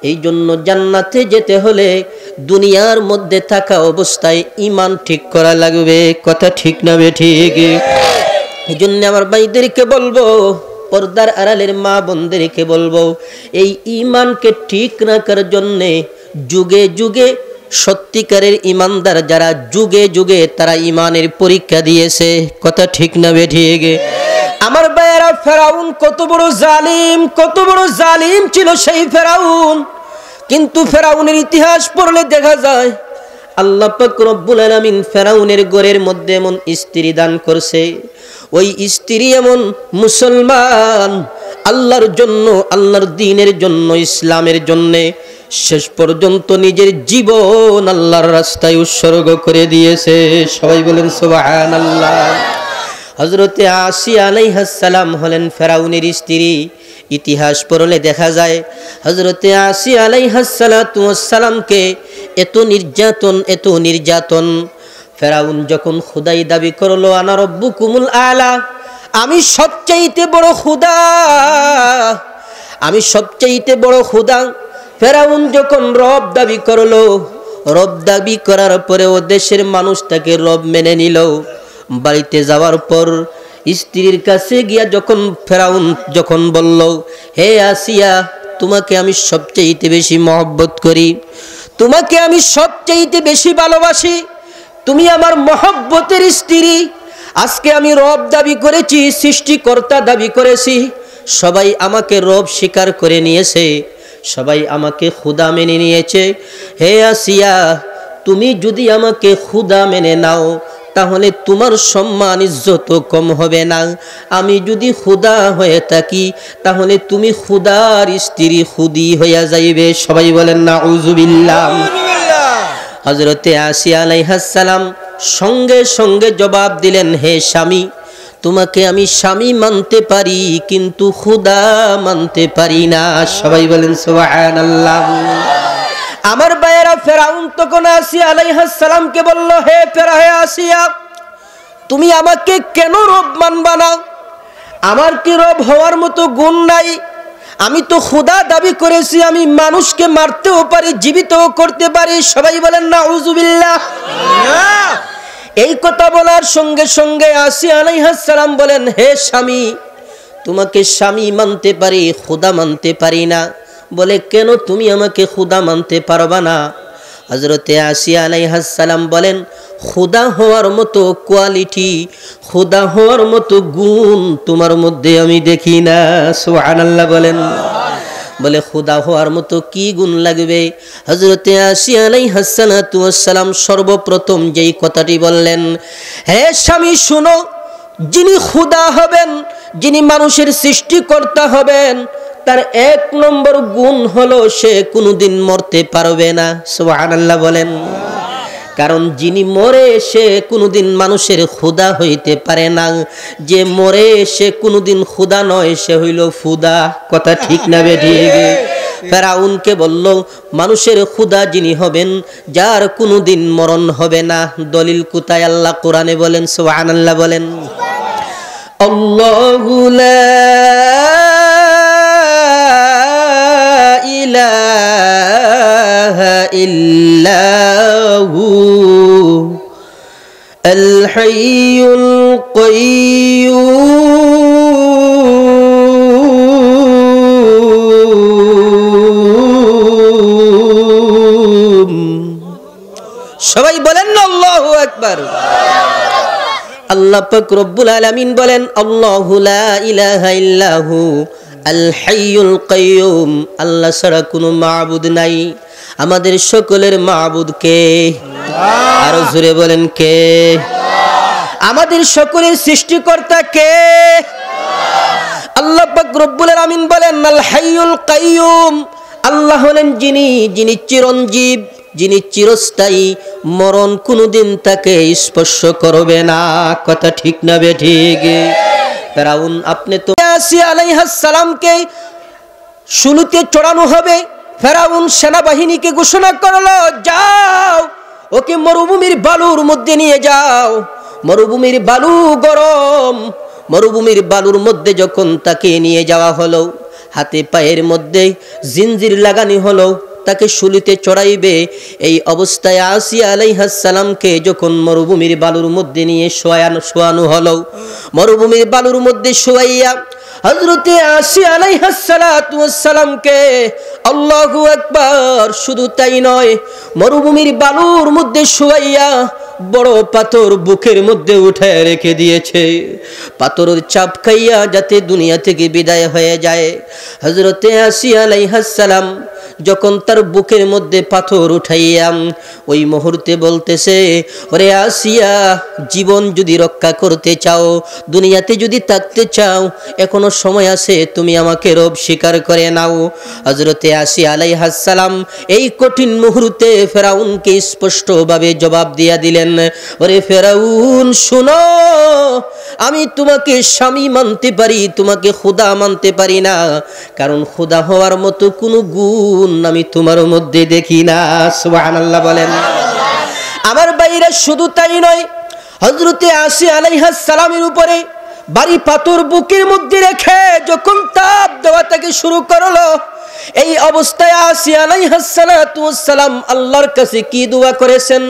এই জন্য জান্নাতে যেতে হলে দুনিয়ার মধ্যে থাকা অবস্থায় ইমান ঠিক করা লাগবে কথা ঠিক না ঠিক এই জন্য আমার ভাইদেরকে বলবো পর্দার আড়ালের মা বোনদেরকে বলবো এই ইমানকে ঠিক রাখার জন্যে যুগে যুগে সত্যিকারের ইমানদার যারা যুগে যুগে তারা ইমানের পরীক্ষা দিয়েছে কথা ঠিক না বেঠিয়ে গে আমার ভাইয়েরা ফেরাউন কত বড় জালিম কত বড় জালিম ছিল সেই ফেরাউন কিন্তু ফেরাউনের ইতিহাস পড়লে দেখা যায় আল্লাহ পাক রব্বুল আলামিন ফেরাউনের গোরের মধ্যে এমন স্ত্রী দান করছে ওই স্ত্রী এমন মুসলমান আল্লাহর জন্য আল্লাহর দিনের জন্য ইসলামের জন্যে শেষ পর্যন্ত নিজের জীবন আল্লাহর রাস্তায় উৎসর্গ করে দিয়েছে সবাই বলেন সোহান আল্লাহ হজরতে আলাই হাসালাম হলেন ফেরাউনের স্ত্রী ইতিহাস পড়লে দেখা যায় হজরতে আসি আলাইহাসালামকে এত নির্যাতন এত নির্যাতন ফেরাউন যখন খুদাই দাবি করলো আনারব্বু কুমুল আলা আমি সবচাইতে বড় খুদা আমি সবচাইতে বড় খুদা ফেরাউন যখন রব দাবি করলো রব দাবি করার পরে ও দেশের মানুষ তাকে রব মেনে নিল বাড়িতে যাওয়ার পর স্ত্রীর কাছে গিয়া যখন ফেরাউন যখন বলল হে আসিয়া তোমাকে আমি সবচাইতে বেশি মহব্বত করি তোমাকে আমি সবচাইতে বেশি ভালোবাসি তুমি আমার মহব্বতের স্ত্রী আজকে আমি রব দাবি করেছি সৃষ্টিকর্তা দাবি করেছি সবাই আমাকে রব স্বীকার করে নিয়েছে সবাই আমাকে খুদা মেনে নিয়েছে হে আসিয়া তুমি যদি আমাকে খুদা মেনে নাও তাহলে তোমার সম্মান ইজ্জত কম হবে না আমি যদি খুদা হয়ে থাকি তাহলে তুমি খুদার স্ত্রী খুদি হইয়া যাইবে সবাই বলেন না উজুবিল্লাহ হজরতে আসিয়া হাসালাম সঙ্গে সঙ্গে জবাব দিলেন হে স্বামী তোমাকে আমি স্বামী মানতে পারি কিন্তু খুদা মানতে পারি না সবাই বলেন সোহান আল্লাহ আমার বায়েরা ফেরাউন তখন আসিয়া হাসালামকে বলল হে ফেরা হে আসিয়া তুমি আমাকে কেন রব মানবা না আমার কি রব হওয়ার মতো গুণ নাই আমি তো খুদা দাবি করেছি আমি মানুষকে মারতেও পারি জীবিতও করতে পারি সবাই বলেন না উজুবিল্লা হ্যাঁ। এই কথা বলার সঙ্গে সঙ্গে আসি হাসালাম বলেন হে স্বামী তোমাকে স্বামী মানতে পারি খুদা মানতে পারি না বলে কেন তুমি আমাকে খুদা মানতে পারবা না হজরতে আসিয়া হাসালাম বলেন খুদা হওয়ার মতো কোয়ালিটি খুদা হওয়ার মতো গুণ তোমার মধ্যে আমি দেখি না সোহান আল্লাহ বলেন বলে খুদা হওয়ার মতো কি গুণ লাগবে হজরতে আসি আলাই সর্বপ্রথম যেই কথাটি বললেন হে স্বামী শুনো যিনি খুদা হবেন যিনি মানুষের সৃষ্টিকর্তা হবেন তার এক নম্বর গুণ হলো সে কোনোদিন মরতে পারবে না সোহানাল্লাহ বলেন কারণ যিনি মরে সে কোনোদিন মানুষের ক্ষুদা হইতে পারে না যে মরে সে কোনোদিন ক্ষুদা নয় সে হইল ফুদা কথা ঠিক না বে ফেরাউনকে বলল মানুষের ক্ষুদা যিনি হবেন যার কোনোদিন মরণ হবে না দলিল কুতায় আল্লাহ কোরআনে বলেন সোহান আল্লাহ বলেন অল্লাহ إله إلا هو الحي القيوم شبعي بلن الله أكبر الله رب العالمين আলামিন الله لا إله إلا هو আল কয়ুম আল্লাহ ছাড়া কোনো মাহবুদ নাই আমাদের সকলের মাহবুদ কে আরো জুড়ে বলেন কে আমাদের সকলের সৃষ্টিকর্তা কে আল্লাহ রব্বুল আমিন বলেন আল হাইয়ুল আল্লাহ হলেন যিনি যিনি চিরঞ্জীব যিনি চিরস্থায়ী মরণ কোনোদিন তাকে স্পর্শ করবে না কথা ঠিক না বে ঠিক ফেরাউন আপনি তো ইয়াসি আলাইহাসালামকে শুলুতে চড়ানো হবে ফেরাউন সেনাবাহিনীকে ঘোষণা করলো যাও ওকে মরুভূমির বালুর মধ্যে নিয়ে যাও মরুভূমির বালু গরম মরুভূমির বালুর মধ্যে যখন তাকে নিয়ে যাওয়া হলো হাতে পায়ের মধ্যে জিনজির লাগানি হলো তাকে শুলিতে চড়াইবে এই অবস্থায় আসিয়া আলাইহাসালামকে যখন মরুভূমির বালুর মধ্যে নিয়ে শোয়ানো শোয়ানো হলো মরুভূমির বালুর মধ্যে শোয়াইয়া হজরতে আসি আলাইহাসালামকে আল্লাহ একবার শুধু তাই নয় মরুভূমির বালুর মধ্যে শুয়াইয়া বড় পাথর বুকের মধ্যে উঠে রেখে দিয়েছে পাথরের চাপ খাইয়া যাতে দুনিয়া থেকে বিদায় হয়ে যায় হজরতে আসি আলাইহাসালাম যখন তার বুকের মধ্যে পাথর উঠাইয়াম ওই মুহূর্তে বলতেছে ওরে আসিয়া জীবন যদি রক্ষা করতে চাও দুনিয়াতে যদি থাকতে চাও এখনো সময় আছে তুমি আমাকে রব স্বীকার করে নাও হজরতে আসি আলাইহাসালাম এই কঠিন মুহূর্তে ফেরাউনকে স্পষ্টভাবে জবাব দিয়া দিলেন ওরে ফেরাউন শুনো আমি তোমাকে স্বামী মানতে পারি তোমাকে খুদা মানতে পারি না কারণ খুদা হওয়ার মতো কোনো গুণ আমি তোমার মধ্যে দেখি না সুবাহান আল্লাহ বলেন আমার বাইরে শুধু তাই নয় হজরতে আসি আলাইহাস সালামের উপরে বাড়ি পাথর বুকের মধ্যে রেখে যখন তাপ দেওয়া তাকে শুরু করলো এই অবস্থায় আসি আলাইহাসালাম আল্লাহর কাছে কি দোয়া করেছেন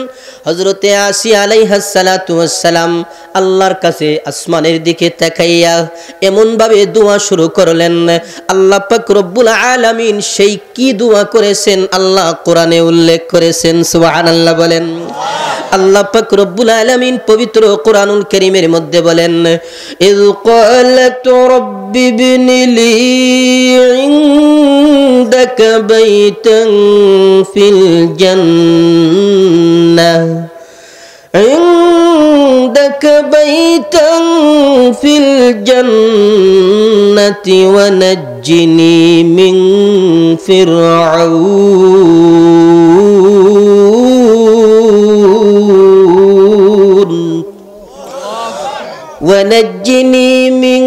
হজরতে আসি আলাইহাসালাম আল্লাহর কাছে আসমানের দিকে তাকাইয়া এমনভাবে দোয়া শুরু করলেন আল্লাহ পাক রব্বুল আলামিন সেই কি দোয়া করেছেন আল্লাহ কোরআনে উল্লেখ করেছেন সুবহানাল্লাহ বলেন আল্লাহ পাক রব্বুল আলামিন পবিত্র কোরআনুল কারীমের মধ্যে বলেন ইয ক্বালাত রাব্বি ইবনি লি عندك بيتا في الجنة عندك بيتا في الجنة ونجني من فرعون ونجني من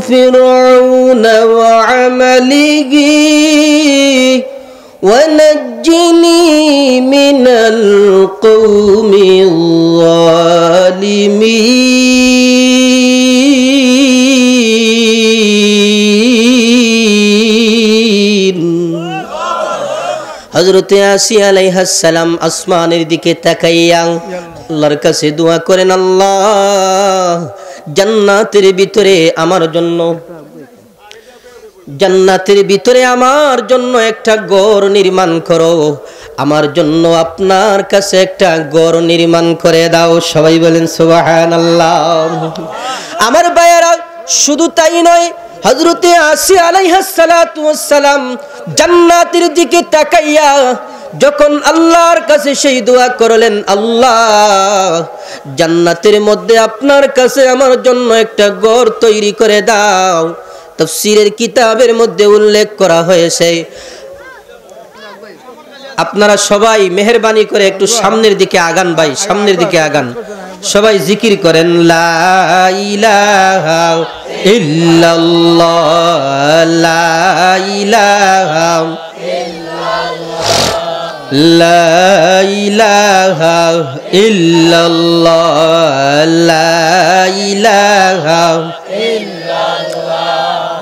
فرعون وعمله ونجني نجني من القوم الظالمين হজরত আসি আলাইহাসালাম আসমানের দিকে তাকাইয়া আল্লাহর কাছে দোয়া করেন আল্লাহ জান্নাতের ভিতরে আমার জন্য জান্নাতের ভিতরে আমার জন্য একটা গড় নির্মাণ করো আমার জন্য আপনার কাছে একটা গড় নির্মাণ করে দাও সবাই বলেন সুবাহান আমার ভাইয়েরা শুধু তাই নয় হজরতে আসি আলাইহাসালাম জান্নাতের দিকে তাকাইয়া যখন আল্লাহর কাছে সেই দোয়া করলেন আল্লাহ জান্নাতের মধ্যে আপনার কাছে আমার জন্য একটা গড় তৈরি করে দাও তফসিরের কিতাবের মধ্যে উল্লেখ করা হয়েছে আপনারা সবাই মেহরবানি করে একটু সামনের দিকে আগান ভাই সামনের দিকে আগান সবাই জিকির করেন ইহ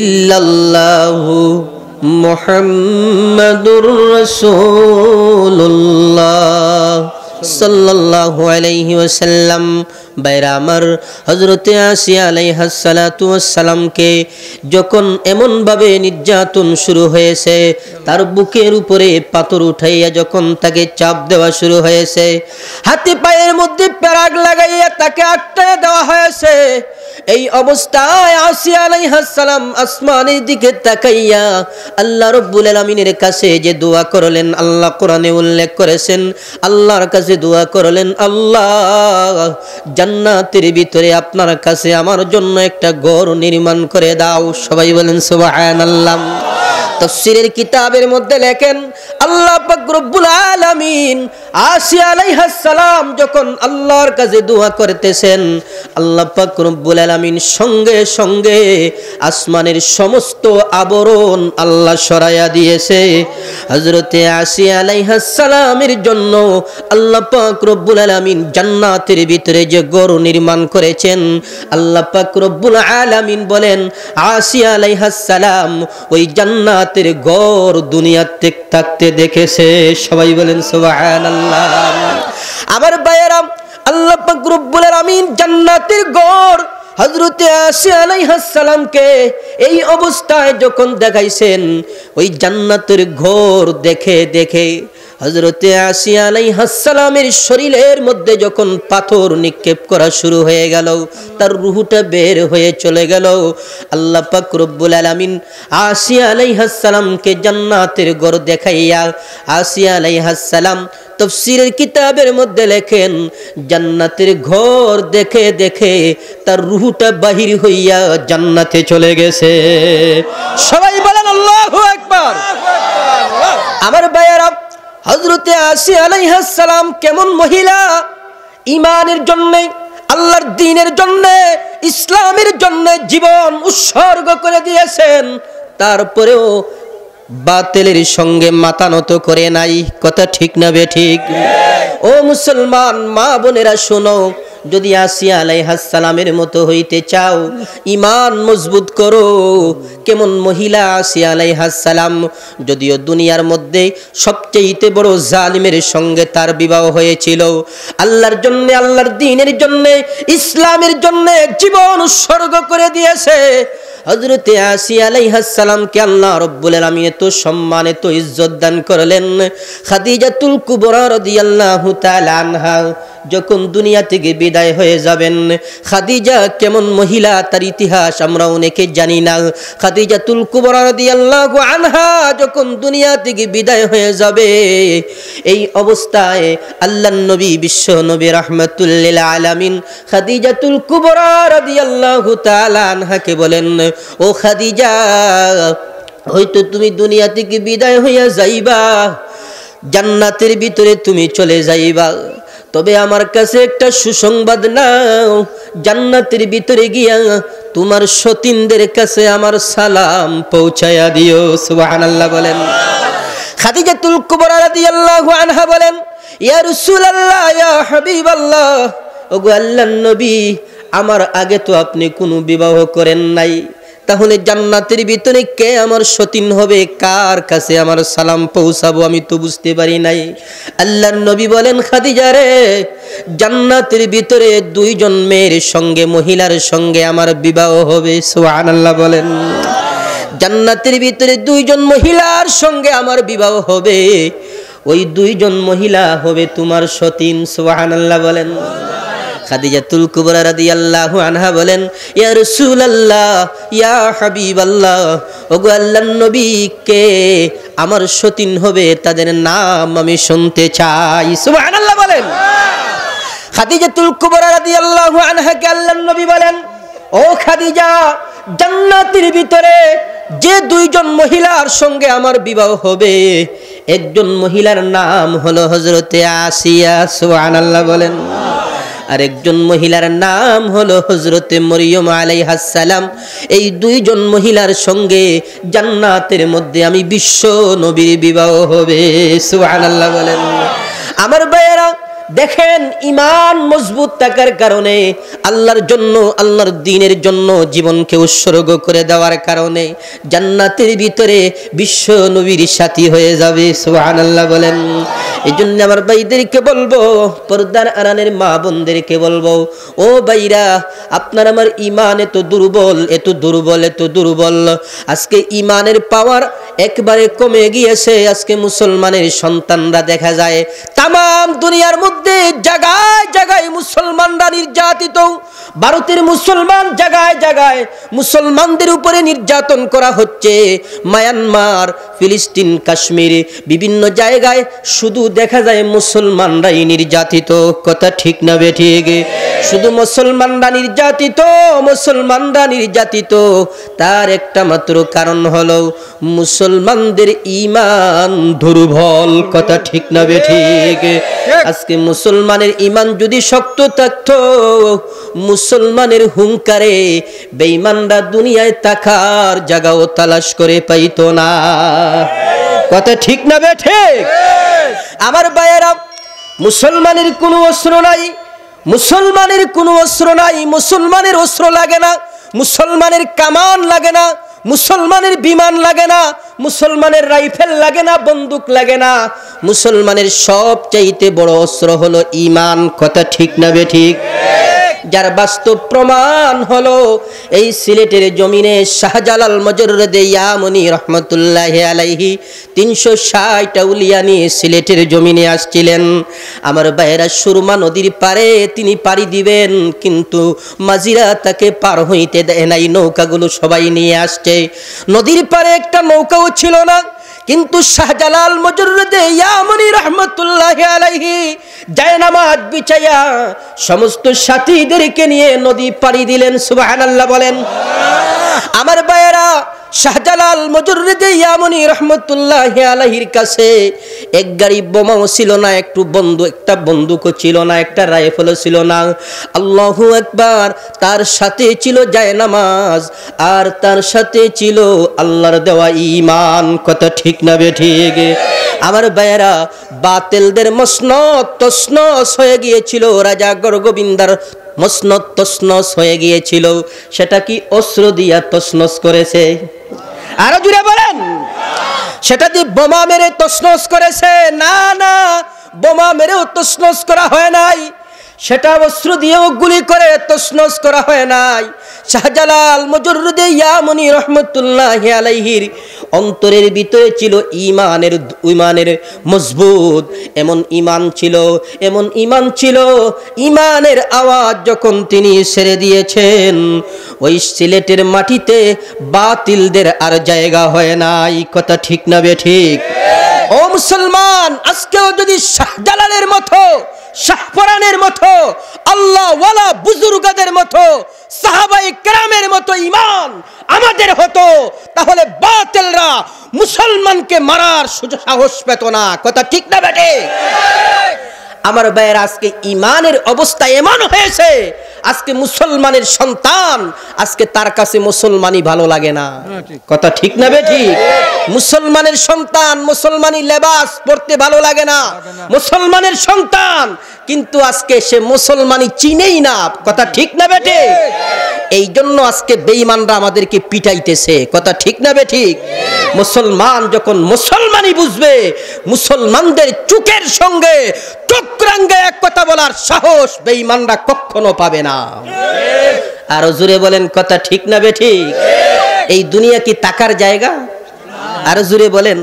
ইল্লাল্লাহু মুহাম্মাদুর রাসূলুল্লাহ সাল্লাল্লাহু আলাইহি ওয়াসাল্লাম বাইরা আমার হজরতে আসিয়া আলাইহাসালাতামকে যখন এমনভাবে নির্যাতন শুরু হয়েছে তার বুকের উপরে পাথর উঠাইয়া যখন তাকে চাপ দেওয়া শুরু হয়েছে হাতে পায়ের মধ্যে প্যারাগ লাগাইয়া তাকে আটটায় দেওয়া হয়েছে এই অবস্থায় আসিয়া হাসালাম আসমানের দিকে তাকাইয়া আল্লাহ রব্বুল আলামিনের কাছে যে দোয়া করলেন আল্লাহ কোরআনে উল্লেখ করেছেন আল্লাহর কাছে দোয়া করলেন আল্লাহ জান্নাতের ভিতরে আপনার কাছে আমার জন্য একটা ঘর নির্মাণ করে দাও সবাই বলেন সুবহানাল্লাহ তফসিরের কিতাবের মধ্যে লেখেন আল্লাহ রব্বুল আলমিন আসি আলাইহিস যখন আল্লাহর কাছে দোয়া করতেছেন আল্লাহ রব্বুল আলমিন সঙ্গে সঙ্গে আসমানের সমস্ত আবরণ আল্লাহ সরাইয়া দিয়েছে হজরতে আসি আলাইহিস জন্য আল্লাহ রব্বুল আলমিন জান্নাতের ভিতরে যে গরু নির্মাণ করেছেন আল্লাহ রব্বুল আলমিন বলেন আসি আলাইহিস ওই জান্নাত রাতের গড় দুনিয়া তেক থাকতে দেখেছে সবাই বলেন সোহান আমার ভাইয়েরা আল্লাহ গ্রুপ বলে আমিন জান্নাতের গড় হজরতে আসি আলাইহাসালামকে এই অবস্থায় যখন দেখাইছেন ওই জান্নাতের ঘোর দেখে দেখে হজরতে আসিয়া আলাই হাসালামের শরীরের মধ্যে যখন পাথর নিক্ষেপ করা শুরু হয়ে গেল তার রুহুটা বের হয়ে চলে গেল আল্লাহ পাক রব্বুল আলামিন আসিয়া আলাই হাসালামকে জান্নাতের গড় দেখাইয়া আসিয়া আলাই হাসালাম তফসিরের কিতাবের মধ্যে লেখেন জান্নাতের ঘর দেখে দেখে তার রুহুটা বাহির হইয়া জান্নাতে চলে গেছে সবাই বলেন আল্লাহ একবার আমার ভাইয়েরা হজরতে আসি আলাইহাসালাম কেমন মহিলা ইমানের জন্যে আল্লাহর দিনের জন্যে ইসলামের জন্যে জীবন উৎসর্গ করে দিয়েছেন তারপরেও বাতেলের সঙ্গে মাথা নত করে নাই কথা ঠিক না বে ঠিক ও মুসলমান মা বোনেরা শোনো যদি আসিয়া হাসালামের মতো হইতে চাও ইমান মজবুত করো কেমন মহিলা আসিয়া হাসালাম যদিও দুনিয়ার মধ্যে সবচেয়েতে বড় জালিমের সঙ্গে তার বিবাহ হয়েছিল আল্লাহর জন্যে আল্লাহর দিনের জন্যে ইসলামের জন্যে জীবন উৎসর্গ করে দিয়েছে হজরতে আলাই হাসালামকে আল্লাহ রব্বুল আলম এত সম্মান এত ইজ্জত দান করলেন খাদিজাতুল কুবরা রদি আল্লাহ তালানহা যখন দুনিয়া থেকে বিদায় হয়ে যাবেন খাদিজা কেমন মহিলা তার ইতিহাস আমরা অনেকে জানি না খাদিজা তুল কুবরাদিয়াল্লাহু আনহা যখন দুনিয়া থেকে বিদায় হয়ে যাবে এই অবস্থায় আল্লাহ নবী বিশ্ব নবী রহমতুল্লিল আলামিন খাদিজা কুবরা রাদিয়াল্লাহু আল্লাহ আনহাকে বলেন ও খাদিজা হয়তো তুমি দুনিয়া থেকে বিদায় হইয়া যাইবা জান্নাতের ভিতরে তুমি চলে যাইবা তবে আমার কাছে একটা সুসংবাদ নাও জান্নাতের ভিতরে গিয়া তোমার সতীনদের কাছে আমার সালাম পৌঁছায়া দিও সুবহানাল্লাহ বলেন খাদিজাতুল কুবরা রাদিয়াল্লাহু আনহা বলেন ইয়া রাসূলুল্লাহ ইয়া হাবিবাল্লাহ ওগো আল্লাহর নবী আমার আগে তো আপনি কোনো বিবাহ করেন নাই তাহলে জান্নাতের ভিতরে কে আমার সতীন হবে কার কাছে আমার সালাম পৌঁছাবো আমি তো বুঝতে পারি নাই আল্লাহর নবী বলেন খাদিজা রে জান্নাতের ভিতরে দুইজন মেয়ের সঙ্গে মহিলার সঙ্গে আমার বিবাহ হবে সোহান আল্লাহ বলেন জান্নাতের ভিতরে দুইজন মহিলার সঙ্গে আমার বিবাহ হবে ওই দুইজন মহিলা হবে তোমার সতীন সোহান আল্লাহ বলেন খাদিজাতুল কুবরা রাদিয়াল্লাহু আনহা বলেন ইয়া রাসূলুল্লাহ ইয়া হাবিবাল্লাহ ওগো আল্লাহর নবী কে আমার সতীন হবে তাদের নাম আমি শুনতে চাই সুবহানাল্লাহ বলেন খাদিজাতুল কুবরা রাদিয়াল্লাহু কে আল্লাহর নবী বলেন ও খাদিজা জান্নাতের ভিতরে যে দুইজন মহিলার সঙ্গে আমার বিবাহ হবে একজন মহিলার নাম হলো হজরতে আসিয়া সুবহানাল্লাহ বলেন আর একজন মহিলার নাম হলো হজরতে মরিয়ম আলাইহাসালাম এই দুইজন মহিলার সঙ্গে জান্নাতের মধ্যে আমি বিশ্ব নবীর বিবাহ হবে সুহানাল্লাহ বলেন আমার ভাইয়েরা দেখেন ইমান মজবুত থাকার কারণে আল্লাহর জন্য আল্লাহর দিনের জন্য জীবনকে উৎসর্গ করে দেওয়ার কারণে জান্নাতের ভিতরে বিশ্ব নবীর সাথী হয়ে যাবে সোহান আল্লাহ বলেন এই জন্য আমার ভাইদেরকে বলবো পর্দার আরানের মা বোনদেরকে বলবো ও ভাইরা আপনার আমার ইমান এত দুর্বল এত দুর্বল এত দুর্বল আজকে ইমানের পাওয়ার একবারে কমে গিয়েছে আজকে মুসলমানের সন্তানরা দেখা যায় তাম দুনিয়ার মধ্যে জায়গায় জায়গায় মুসলমানরা নির্যাতিত ভারতের মুসলমান জায়গায় জায়গায় মুসলমানদের উপরে নির্যাতন করা হচ্ছে মায়ানমার ফিলিস্তিন কাশ্মীর বিভিন্ন জায়গায় শুধু দেখা যায় মুসলমানরাই নির্যাতিত কথা ঠিক না বেঠিক শুধু মুসলমানরা নির্যাতিত মুসলমানরা নির্যাতিত তার একটা মাত্র কারণ হলো মুসলমানদের ইমান দুর্বল কথা ঠিক না বেঠিক আজকে মুসলমানের ইমান যদি শক্ত থাকত মুসলমানের হুঙ্কারে বেইমানরা দুনিয়ায় তাকার জায়গাও তালাশ করে পাইত না কথা ঠিক না বেঠিক ঠিক আমার বায়েরা মুসলমানের কোনো অস্ত্র নাই মুসলমানের কোনো অস্ত্র নাই মুসলমানের অস্ত্র লাগে না মুসলমানের কামান লাগে না মুসলমানের বিমান লাগে না মুসলমানের রাইফেল লাগে না বন্দুক লাগে না মুসলমানের সব চাইতে বড় অস্ত্র হলো ইমান কথা ঠিক না বে ঠিক যার বাস্তব প্রমাণ হলো এই সিলেটের জমিনে শাহজালাল মজরদে ইয়ামনি রহমতুল্লাহ আলাইহি তিনশো ষাটটা উলিয়া নিয়ে সিলেটের জমিনে আসছিলেন আমার বাইরা সুরমা নদীর পারে তিনি পাড়ি দিবেন কিন্তু মাজিরা তাকে পার হইতে দেয় নাই নৌকাগুলো সবাই নিয়ে আসছে নদীর পারে একটা নৌকাও ছিল না কিন্তু শাহজালাল মজরুদে ইয়ামনি রহমতুল্লাহ আলাইহি জায়নামাজ বিছায়া সমস্ত সাথীদেরকে নিয়ে নদী পাড়ি দিলেন সুবহানাল্লাহ বলেন আমার বায়রা শাহজালাল মজুররেজে ইয়ামনি রহমতুল্লাহ আলহির কাছে এক গাড়ি বোমাও ছিল না একটু বন্ধু একটা বন্দুকও ছিল না একটা রাইফেলও ছিল না আল্লাহ একবার তার সাথে ছিল যায় নামাজ আর তার সাথে ছিল আল্লাহর দেওয়া ইমান কত ঠিক না বে ঠিক আমার বেয়েরা বাতেলদের মসনত তসনস হয়ে গিয়েছিল রাজা গড়গোবিন্দার মসনদ তসনস হয়ে গিয়েছিল সেটা কি অস্ত্র দিয়া তসনস করেছে আরো জুড়ে বলেন সেটা দিয়ে বোমা মেরে তসনস করেছে না না বোমা মেরেও তসনস করা হয় নাই সেটা অস্ত্র দিয়েও গুলি করে তসনস করা হয় নাই শাহজালাল মজরুদ্দে ইয়ামনি রহমতুল্লাহ আলাইহির অন্তরের ভিতরে ছিল ইমানের ইমানের মজবুত এমন ইমান ছিল এমন ইমান ছিল ইমানের আওয়াজ যখন তিনি ছেড়ে দিয়েছেন ওই সিলেটের মাটিতে বাতিলদের আর জায়গা হয় নাই কথা ঠিক না বে ঠিক ও মুসলমান আজকেও যদি শাহজালালের মতো শাহপরানের মতো আল্লাহ ওয়ালা বুজুর্গদের মতো সাহাবাই কেরামের মতো ইমান আমাদের হতো তাহলে বাতেলরা মুসলমানকে মারার সুযোগ সাহস পেত না কথা ঠিক না বেটে আমার ভাইয়ের আজকে ইমানের অবস্থা এমন হয়েছে আজকে মুসলমানের সন্তান আজকে তার কাছে মুসলমানই ভালো লাগে না হ্যাঁ, কথা ঠিক না বে ঠিক মুসলমানের সন্তান মুসলমানি লেবাস পড়তে ভালো লাগে না মুসলমানের সন্তান কিন্তু আজকে সে মুসলমানি চিনেই না কথা ঠিক না বে ঠিক এই জন্য আজকে বেঈমানরা আমাদেরকে পিটাইতেছে কথা ঠিক না বে ঠিক মুসলমান যখন মুসলমানই বুঝবে মুসলমানদের চুকের সঙ্গে চক্রাঙ্গে এক কথা বলার সাহস বেঈমানরা কখনো পাবে না আরো জুড়ে বলেন কথা ঠিক না ঠিক এই দুনিয়া কি তাকার জায়গা আরো জুড়ে বলেন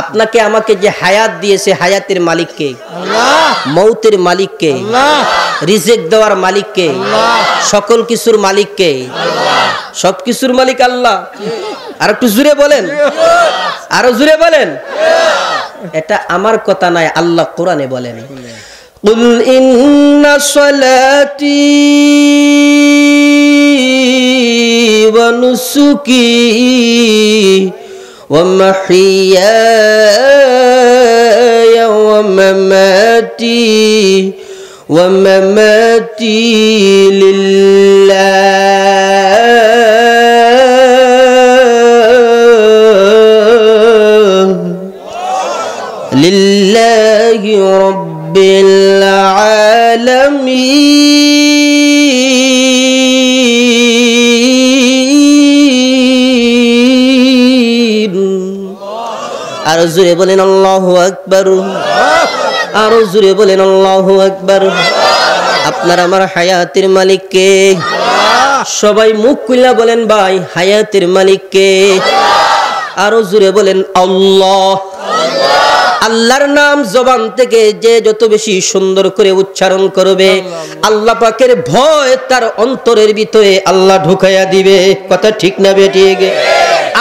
আপনাকে আমাকে যে হায়াত দিয়েছে হায়াতের মালিককে মৌতের মালিককে রিজেক দেওয়ার মালিককে সকল কিছুর মালিককে সব কিছুর মালিক আল্লাহ আর একটু জুড়ে বলেন আরো জুড়ে বলেন এটা আমার কথা নয় আল্লাহ কোরআনে বলেন قل إن صلاتي ونسكي ومحياي ومماتي ومماتي لله لله رب العالمين আর জুড়ে বলেন আল্লাহ আকবর আরো জুড়ে বলেন আল্লাহ আকবর আপনার আমার হায়াতের কে সবাই মুখ খুললা বলেন ভাই হায়াতের মালিককে আরো জুড়ে বলেন আল্লাহ আল্লাহর নাম জবান থেকে যে যত বেশি সুন্দর করে উচ্চারণ করবে আল্লাহ পাকের ভয় তার অন্তরের ভিতরে আল্লাহ ঢুকাইয়া দিবে কথা ঠিক না বেটি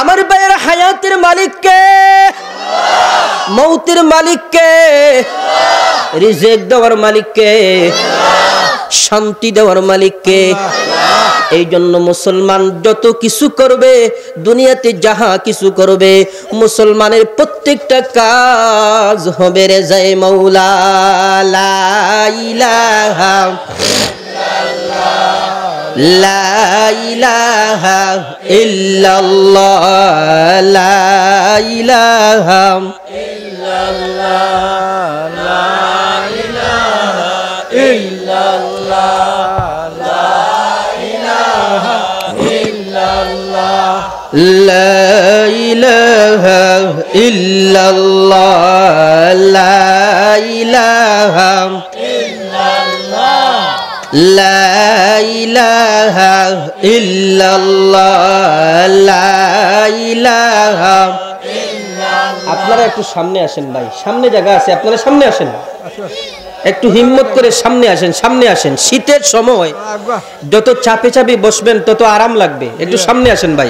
আমার বাইয়ের হায়াতের মালিককে মৌতির মালিককে রিজেক দেওয়ার মালিককে শান্তি দেওয়ার মালিককে এই জন্য মুসলমান যত কিছু করবে দুনিয়াতে যাহা কিছু করবে মুসলমানের প্রত্যেকটা কাজ হবে রে জয় মৌলা লা ইল্লাল্লাহ লা ইলাহা ইল্লাল্লাহ লা ইলাহা ইল্লাল্লাহ لا إله إلا الله لا إله إلا الله لا আপনারা একটু সামনে আসেন ভাই সামনে জায়গা আছে আপনারা সামনে আসেন একটু হিম্মত করে সামনে আসেন সামনে আসেন শীতের সময় যত চাপে চাপে বসবেন তত আরাম লাগবে একটু সামনে আসেন ভাই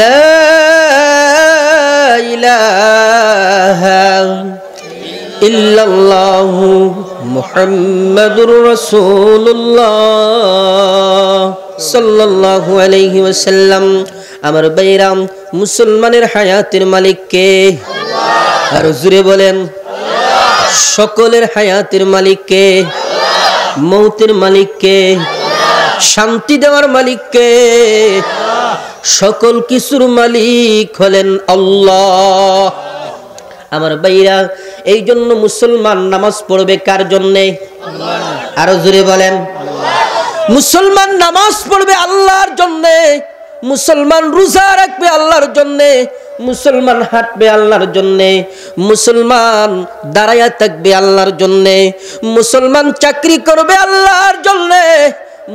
لا إله إلا الله محمد رسول الله صلى الله عليه وسلم আমার বাইরাম মুসলমানের হায়াতের মালিককে আর জুড়ে বলেন সকলের হায়াতের মালিককে মৌতের মালিককে শান্তি দেওয়ার মালিককে সকল কিছুর মালিক হলেন আল্লাহ আমার বাইরা এই জন্য মুসলমান নামাজ পড়বে কার জন্যে আরো জুড়ে বলেন মুসলমান নামাজ পড়বে আল্লাহর জন্যে মুসলমান রোজা রাখবে আল্লাহর জন্যে মুসলমান হাঁটবে আল্লাহর জন্যে মুসলমান দাঁড়াইয়া থাকবে আল্লাহর জন্যে মুসলমান চাকরি করবে আল্লাহর জন্যে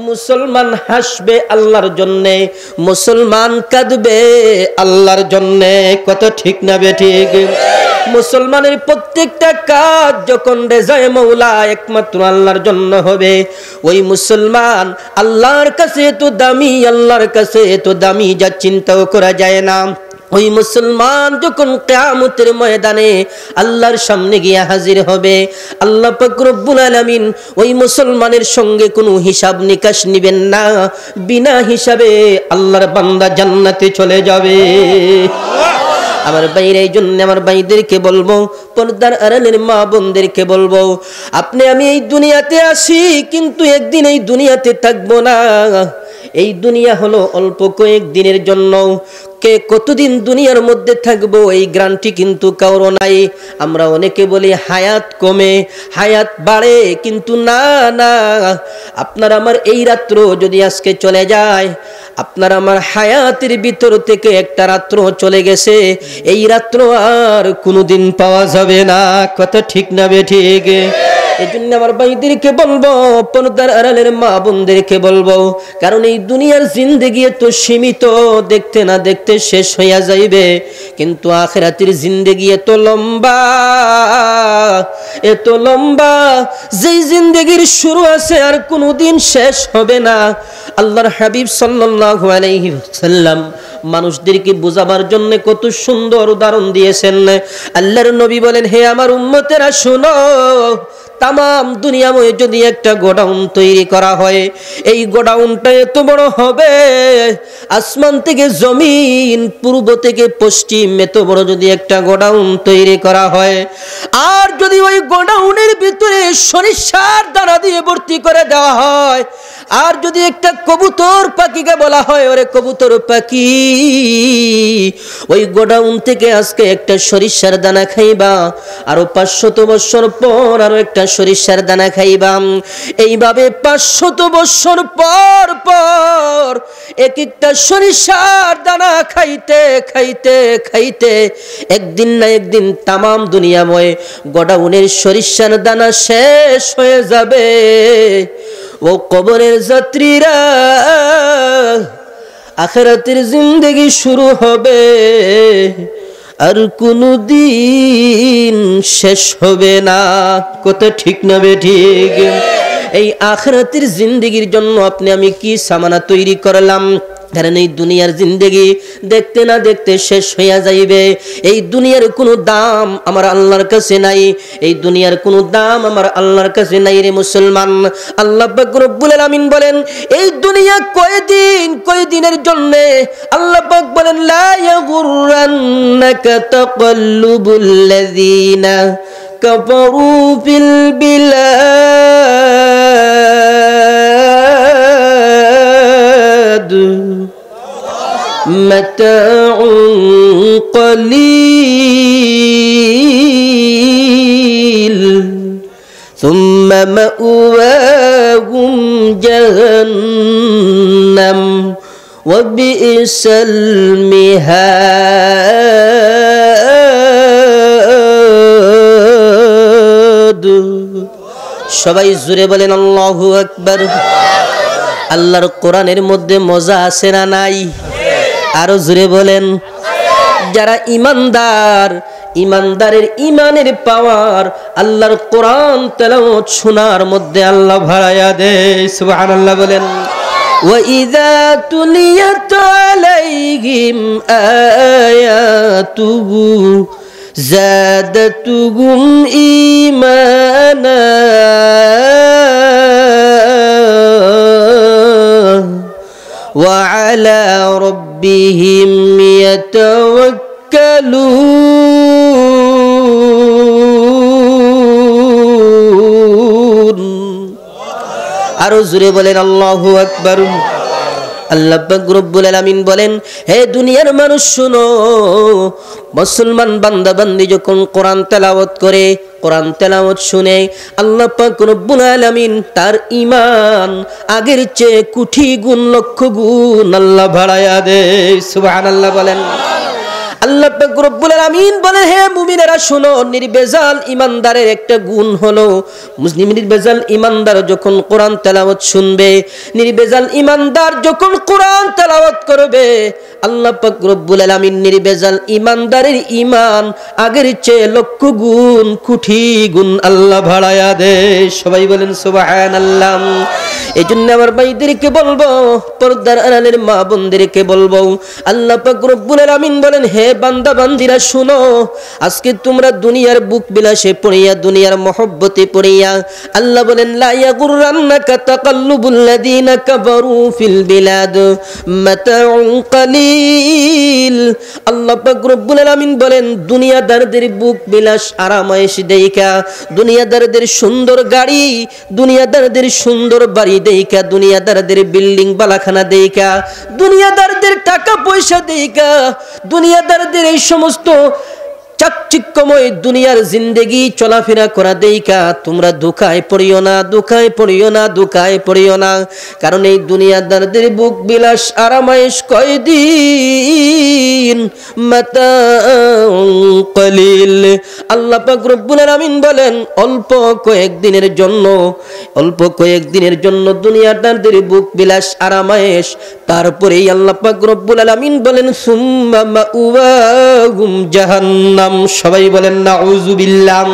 মুসলমান হাসবে আল্লাহর জন্যে মুসলমান কাঁদবে আল্লাহর জন্যে কত ঠিক না বে ঠিক মুসলমানের প্রত্যেকটা কাজ যখন রেজায় মৌলা একমাত্র আল্লাহর জন্য হবে ওই মুসলমান আল্লাহর কাছে তো দামি আল্লাহর কাছে তো দামি যা চিন্তাও করা যায় না ওই মুসলমান যখন কেয়ামতের ময়দানে আল্লাহর সামনে গিয়ে হাজির হবে আল্লাহ ফকরব্বুল আলমিন ওই মুসলমানের সঙ্গে কোনো হিসাব নিকাশ নিবেন না বিনা হিসাবে আল্লাহর বান্দা জান্নাতে চলে যাবে আমার বাইরে এই জন্য আমার বাইদেরকে বলবো পর্দার আড়ালের মা বোনদেরকে বলবো আপনি আমি এই দুনিয়াতে আসি কিন্তু একদিন এই দুনিয়াতে থাকবো না এই দুনিয়া হলো অল্প কয়েক দিনের জন্য কে কতদিন দুনিয়ার মধ্যে থাকব এই গ্রান্টি কিন্তু কারো নাই আমরা অনেকে বলি হায়াত কমে হায়াত বাড়ে কিন্তু না না আপনার আমার এই রাত্র যদি আজকে চলে যায় আপনার আমার হায়াতের ভিতর থেকে একটা রাত্র চলে গেছে এই রাত্র আর কোনোদিন পাওয়া যাবে না কথা ঠিক না বে ঠিক এই জন্য আমার ভাইদেরকে বলবো পর্দার আড়ালের মা বোনদেরকে বলবো কারণ এই দুনিয়ার জিন্দেগি এত সীমিত দেখতে না দেখতে শেষ হইয়া যাইবে কিন্তু আখেরাতির জিন্দেগি এত লম্বা এত লম্বা যেই জিন্দেগির শুরু আছে আর কোনোদিন শেষ হবে না আল্লাহর হাবিব সাল্লাল্লাহু আলাইহি সাল্লাম মানুষদেরকে বোঝাবার জন্য কত সুন্দর উদাহরণ দিয়েছেন আল্লাহর নবী বলেন হে আমার উম্মতেরা শুনো তাম দুনিয়াময় যদি একটা গোডাউন তৈরি করা হয় এই গোডাউনটা এত বড় হবে আসমান থেকে জমিন পূর্ব থেকে পশ্চিম এত বড় যদি একটা গোডাউন তৈরি করা হয় আর যদি ওই গোডাউনের ভিতরে সরিষার দ্বারা দিয়ে ভর্তি করে দেওয়া হয় আর যদি একটা কবুতর পাখিকে বলা হয় ওরে কবুতর পাখি ওই গোডাউন থেকে আজকে একটা সরিষার দানা খাইবা আরো পাঁচশত বৎসর পর আরো একটা সরিষার দানা খাইবাম এইভাবে পাঁচশত বৎসর পর পর এক একটা সরিষার দানা খাইতে খাইতে খাইতে একদিন না একদিন তামাম দুনিয়াময় গোডাউনের সরিষার দানা শেষ হয়ে যাবে ও কবরের যাত্রীরা আখেরাতের জিন্দগি শুরু হবে আর কোনো দিন শেষ হবে না কত ঠিক না বে ঠিক এই আখরাতের জিন্দগির জন্য আপনি আমি কি সামানা তৈরি করলাম কারণ এই দুনিয়ার জিন্দেগি দেখতে না দেখতে শেষ হইয়া যাইবে এই দুনিয়ার কোনো দাম আমার আল্লাহর কাছে নাই এই দুনিয়ার কোনো দাম আমার আল্লাহর কাছে নাই রে মুসলমান আল্লাহ রব্বুল আলামিন বলেন এই দুনিয়া কয়দিন কয়দিনের জন্য আল্লাহ পাক বলেন লা ইয়াগুররান্নাকা তাকাল্লুবুল লাযিনা কাফারু ফিল বিলাদ بعد متاع قليل ثم مأواهم جهنم وبئس المهاد شبعي জুড়ে বলেন الله أكبر আল্লাহর কোরআনের মধ্যে মজা আছে না নাই আরো জুড়ে বলেন যারা ইমানদার ইমানদারের ইমানের পাওয়ার আল্লাহর কোরআন তেল শোনার মধ্যে আল্লাহ ভাড়াইয়া দেয় সুবহানাল্লাহ বলেন وإذا تليت عليهم زادتهم إيمانا وعلى ربهم يتوكلون আরো الله أكبر আল্লাহ আল্লাহ রব্বুল আলামিন বলেন হে দুনিয়ার মানুষ শুনো মুসলমান বান্দাবান্দি যখন কোরআন তেলাওয়াত করে কোরআন তেলাওয়াত শুনে আল্লাহ পাক রব্বুল আলামিন তার ইমান আগের চেয়ে কুঠি গুণ লক্ষ গুণ আল্লাহ বাড়ায়া দেয় সুবহানাল্লাহ বলেন আল্লাহ রব্বুল আমিন বলে হে মুমিনেরা শোনো নির্বেজাল ইমানদারের একটা গুণ হলো মুসলিম নির্বেজাল ইমানদার যখন কোরআন তেলাওয়াত শুনবে নির্বেজাল ইমানদার যখন কোরআন তেলাওয়াত করবে আল্লাহ রব্বুল আমিন নির্বেজাল ইমানদারের ইমান আগের চেয়ে লক্ষ গুণ কুঠি গুণ আল্লাহ ভাড়ায়া দে সবাই বলেন আল্লাহ এজন্য আমার ভাইদেরকে বলবো পর্দার আড়ালের মা বোনদেরকে বলবো আল্লাহ পাক রব্বুল আলামিন বলেন হে বান্দা বান্দিরা শুনো আজকে তোমরা দুনিয়ার বুক বিলাসে পড়িয়া দুনিয়ার মহব্বতে পড়িয়া আল্লাহ বলেন লা ইয়াগুররান্নাকা তাকাল্লুবুল লাযিনা কাবারু ফিল বিলাদ মাতাউন কালিল আল্লাহ পাক রব্বুল আলামিন বলেন দুনিয়াদারদের বুক বিলাস আরামায়েশ দেইকা দুনিয়াদারদের সুন্দর গাড়ি দুনিয়াদারদের সুন্দর বাড়ি বাড়ি দেইকা দুনিয়াদারদের বিল্ডিং বালাখানা দেইকা দুনিয়াদারদের টাকা পয়সা দেইকা দুনিয়াদারদের এই সমস্ত চাকচিক্যময় দুনিয়ার জিন্দেগি চলাফেরা করা দেইকা তোমরা দুঃখায় পড়িও না দুঃখায় পড়িও না দুঃখায় পড়িও না কারণ এই দুনিয়াদারদের বুক বিলাস আরামায়েশ কয়দিন মাতা কলিল আল্লাহ পাক আমিন বলেন অল্প কয়েকদিনের জন্য অল্প কয়েকদিনের জন্য দুনিয়াদারদের বুক বিলাস আরামায়েশ তারপরেই আল্লাহ পাক রব্বুল আলামিন বলেন সুম্মা মাউওয়াহুম জাহান্না সবাই বলেন না উজুবিল্লাম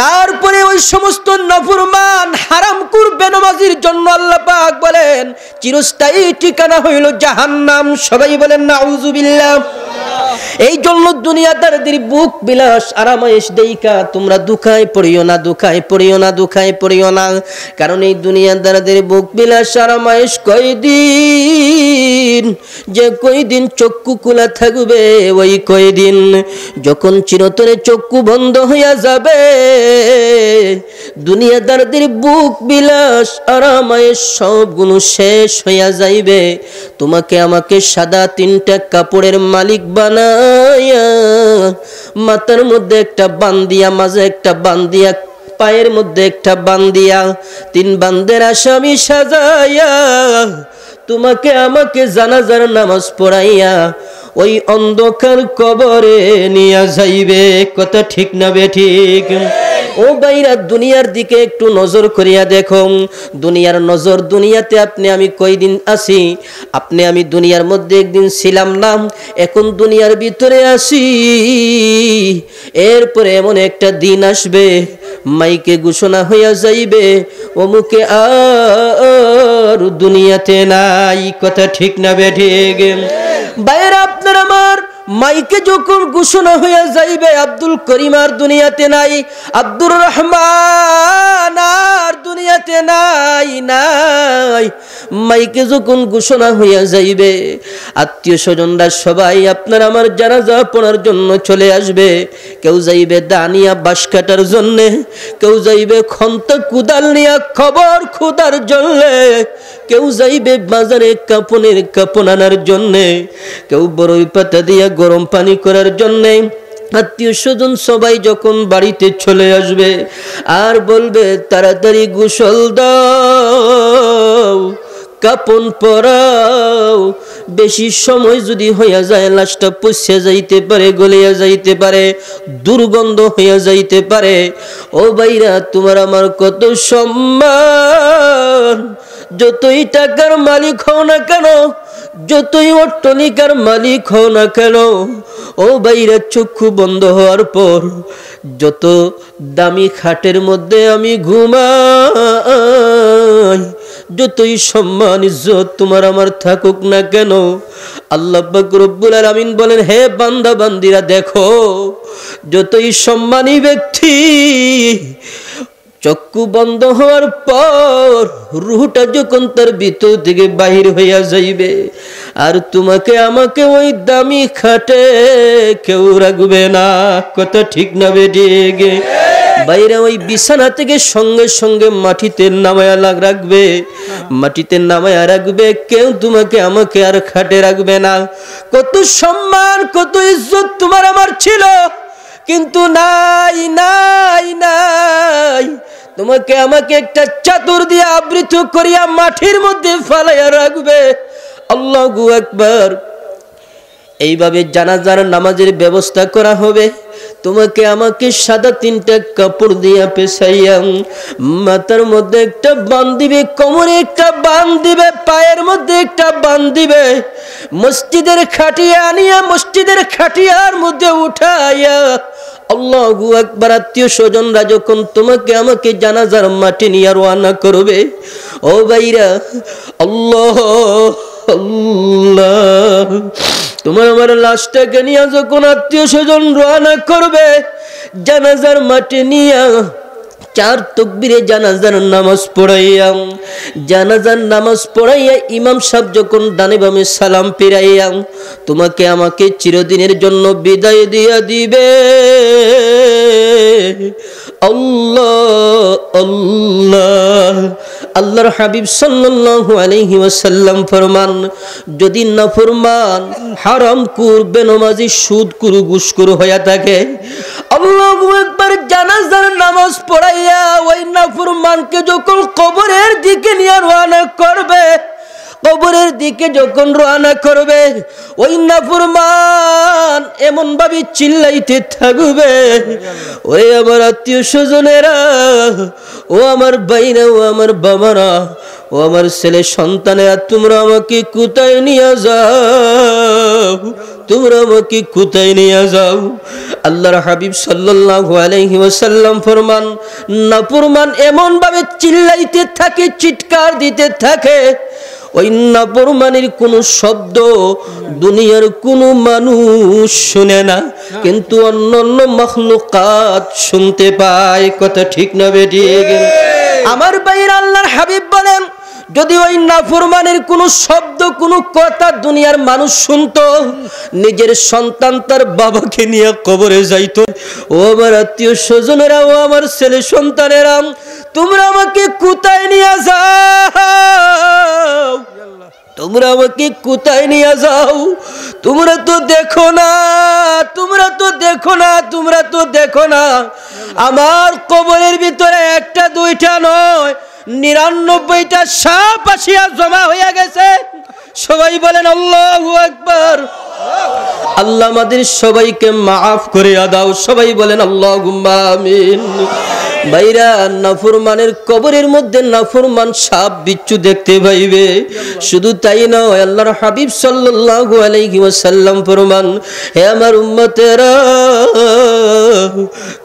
তারপরে ওই সমস্ত নফরমান হারাম করবে নামাজির জন্য আল্লাহ পাক বলেন চিরস্থায়ী ঠিকানা হইল জাহান্নাম সবাই বলেন নাউজুবিল্লাহ এই জন্য দুনিয়াদারদের বুক বিলাস আরামায়েশ দেইকা তোমরা দুঃখায় পড়িও না দুঃখায় পড়িও না দুঃখায় পড়িও না কারণ এই দুনিয়াদারদের বুক বিলাস আরামায়েশ কয়দিন যে কয়দিন চক্ষু খোলা থাকবে ওই কয়দিন যখন চিরতরে চক্ষু বন্ধ হইয়া যাবে দুনিয়াদারদের বুক বিলাস আরামায় সবগুলো শেষ হইয়া যাইবে তোমাকে আমাকে সাদা তিনটা কাপড়ের মালিক বানাইয়া মাথার মধ্যে একটা বান্দিয়া মাঝে একটা বান্দিয়া পায়ের মধ্যে একটা বান্দিয়া তিন বান্দের আসামি সাজাইয়া তোমাকে আমাকে জানাজার নামাজ পড়াইয়া ওই অন্ধকার কবরে নিয়ে যাইবে কথা ঠিক না বে ঠিক ও বাইরা দুনিয়ার দিকে একটু নজর করিয়া দেখো দুনিয়ার নজর দুনিয়াতে আপনি আমি কয়দিন আছি আপনি আমি দুনিয়ার মধ্যে একদিন ছিলাম না এখন দুনিয়ার ভিতরে আসি এরপরে এমন একটা দিন আসবে মাইকে ঘোষণা হইয়া যাইবে অমুকে আর দুনিয়াতে নাই কথা ঠিক না বেঠিক বাইরা আপনার আমার মাইকে যখন ঘোষণা হয়ে যাইবে আব্দুল করিমার দুনিয়াতে নাই আব্দুর রহমান দুনিয়াতে নাই নাই মাইকে যখন ঘোষণা হইয়া যাইবে আত্মীয় স্বজনরা সবাই আপনার আমার জানাজা পড়ার জন্য চলে আসবে কেউ যাইবে দানিয়া বাস কাটার জন্যে কেউ যাইবে খন্ত কুদাল নিয়া খবর খুদার জন্যে কেউ যাইবে বাজারে কাপনের কাপন আনার জন্যে কেউ বড়ই পাতা দিয়া গরম পানি করার জন্যে আত্মীয় স্বজন সবাই যখন বাড়িতে চলে আসবে আর বলবে তাড়াতাড়ি গোসল দাও কাপন পরাও বেশি সময় যদি হইয়া যায় লাশটা পুষিয়া যাইতে পারে গলিয়া যাইতে পারে দুর্গন্ধ হইয়া যাইতে পারে ও বাইরা তোমার আমার কত সম্মান যতই টাকার মালিক হও না কেন যতই অট্টনিকার মালিক হও না কেন ও বাইরের চক্ষু বন্ধ হওয়ার পর যত দামি খাটের মধ্যে আমি ঘুমাই যতই সম্মান ইজ্জত তোমার আমার থাকুক না কেন আল্লাহ রব্বুল আমিন বলেন হে বান্দা বান্দিরা দেখো যতই সম্মানী ব্যক্তি চক্ষু বন্ধ হওয়ার পর রুহটা যখন তার ভিতর থেকে বাহির হইয়া যাইবে আর তোমাকে আমাকে ওই দামি খাটে কেউ রাখবে না কত ঠিক না বেরিয়ে বাইরে ওই বিছানা থেকে সঙ্গে সঙ্গে মাটিতে নামায়া লাগ রাখবে মাটিতে নামায়া রাখবে কেউ তোমাকে আমাকে আর খাটে রাখবে না কত সম্মান কত ইজ্জত তোমার আমার ছিল কিন্তু নাই নাই নাই তোমাকে আমাকে একটা চাতুর দিয়ে আবৃত করিয়া মাঠের মধ্যে ফালাইয়া রাখবে আল্লাহ একবার এইভাবে জানাজার নামাজের ব্যবস্থা করা হবে তোমাকে আমাকে সাদা তিনটা কাপড় দিয়া পেশাইয়া মাথার মধ্যে একটা বান দিবে কোমরে একটা বান দিবে পায়ের মধ্যে একটা বান দিবে মসজিদের খাটিয়া আনিয়া মসজিদের খাটিয়ার মধ্যে উঠাইয়া আল্লাহু একবার আত্মীয় স্বজনরা যখন তোমাকে আমাকে জানাজার মাটি নিয়ে রওনা করবে ও ভাইরা আল্লাহ আল্লাহ তোমার আমার লাশটাকে নিয়ে যখন আত্মীয় স্বজন রওনা করবে জানাজার মাটি নিয়ে চার তকবিরে জানাজার নামাজ পড়াইয়া জানাজার নামাজ পড়াইয়া ইমাম সাহেব যখন ডানে বামে সালাম ফিরাইয়াম তোমাকে আমাকে চিরদিনের জন্য বিদায় দিয়া দিবে আল্লাহ আল্লাহ আল্লাহর হাবিব সাল্লাল্লাহু আলাইহি ফরমান যদি না ফরমান হারাম কুর বেনমাজি সুদ কুর গুসকুর হইয়া থাকে নামাজ পড়াইয়া ওই যখন কবরের দিকে নিয়ে করবে কবরের দিকে যখন করবে ওই এমন ভাবে চিল্লাইতে থাকবে ওই আমার আত্মীয় স্বজনেরা ও আমার বাইরা ও আমার বাবারা ও আমার ছেলে আর তোমরা আমাকে কোথায় নিয়ে যাও তোমরা আমাকে কোথায় নিয়ে যাও আল্লাহর হাবিব সাল্লাহ আলাইহি ওসাল্লাম ফরমান ফরমান এমন ভাবে চিল্লাইতে থাকে চিৎকার দিতে থাকে ওই নাফরমানের কোনো শব্দ দুনিয়ার কোনো মানুষ শুনে না কিন্তু অন্য অন্য মখলুকাত শুনতে পায় কথা ঠিক না বেরিয়ে গেল আমার বাইর আল্লাহর হাবিব বলেন যদি ওই নাফরমানের কোনো শব্দ কোনো কথা দুনিয়ার মানুষ শুনত নিজের সন্তান তার বাবাকে নিয়ে কবরে যাইত ও আমার আত্মীয় স্বজনেরা ও আমার ছেলে সন্তানেরা তোমরা আমাকে কোথায় নিয়ে যাও তোমরা আমাকে কোথায় নিয়ে যাও তোমরা তো দেখো না তোমরা তো দেখো না তোমরা তো দেখো না আমার কবরের ভিতরে একটা দুইটা নয় নিরানব্বইটা সাপ আসিয়া জমা হইয়া গেছে সবাই বলেন আল্লাহ একবার আল্লাহ আমাদের সবাইকে মাফ করে দাও সবাই বলেন আল্লাহ আমিন ভাইরা নাফরমানের কবরের মধ্যে নাফুরমান সাপ বিচ্ছু দেখতে পাইবে শুধু তাই নয় আল্লাহর হাবিব সাল্লাল্লাহু আলাইহি ওয়াসাল্লাম ফরমান হে আমার উম্মতেরা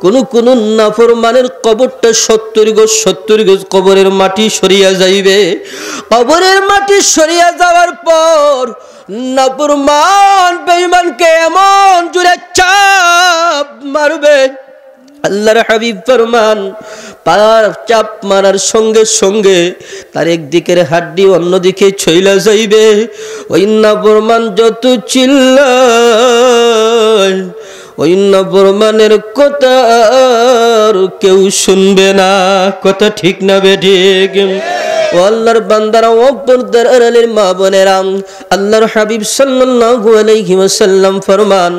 কোন কোন নাফরমানের কবরটা সত্তর গজ সত্তর গজ কবরের মাটি সরিয়া যাইবে কবরের মাটি সরিয়া যাওয়ার পর নাফরমান বেঈমানকে এমন জুড়ে চাপ মারবে আল্লাহর হাবিব ফরমান পার চাপ মারার সঙ্গে সঙ্গে তার একদিকের হাড্ডি অন্যদিকে ছইলা যাইবে অন্যা ফরমান যত চিল্লা অন্য ফরমানের কথা কেউ শুনবে না কথা ঠিক না বে ঠিক ও আল্লাহর বান্দারা অক্তরদের আড়ালের মা বোনেরা আল্লাহর হাবিব সাল্লাল্লাহু আলাইহি ওয়াসাল্লাম ফরমান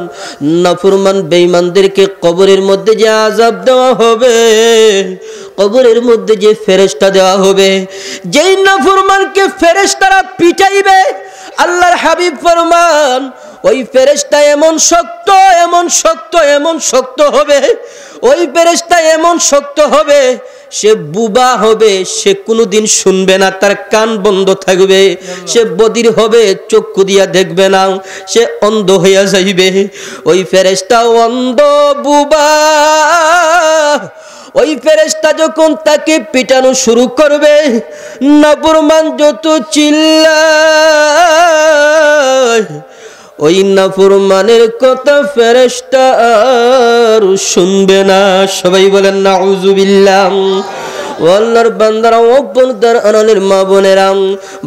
নাফরমান বেঈমানদেরকে কবরের মধ্যে যে আযাব দেওয়া হবে কবরের মধ্যে যে ফেরেশতা দেওয়া হবে যেই নাফরমানকে ফেরেশতারা পিটাইবে আল্লাহর হাবিব ফরমান ওই ফেরেশতা এমন শক্ত এমন শক্ত এমন শক্ত হবে ওই ফেরেশতা এমন শক্ত হবে সে বুবা হবে সে কোনো দিন শুনবে না তার কান বন্ধ থাকবে সে বদির হবে চক্ষু দিয়া দেখবে না সে অন্ধ হইয়া যাইবে ওই ফেরেস্তা অন্ধ বুবা ওই ফেরেস্তা যখন তাকে পিটানো শুরু করবে নাবুরমান যত চিল্লায় ওই নাফরমানের কথা ফেরেস্তা আর শুনবে না সবাই বলেন না উজুবিল্লাম আল্লাহর বান্দারা অভ্যন্তর আনালের মা বোনেরা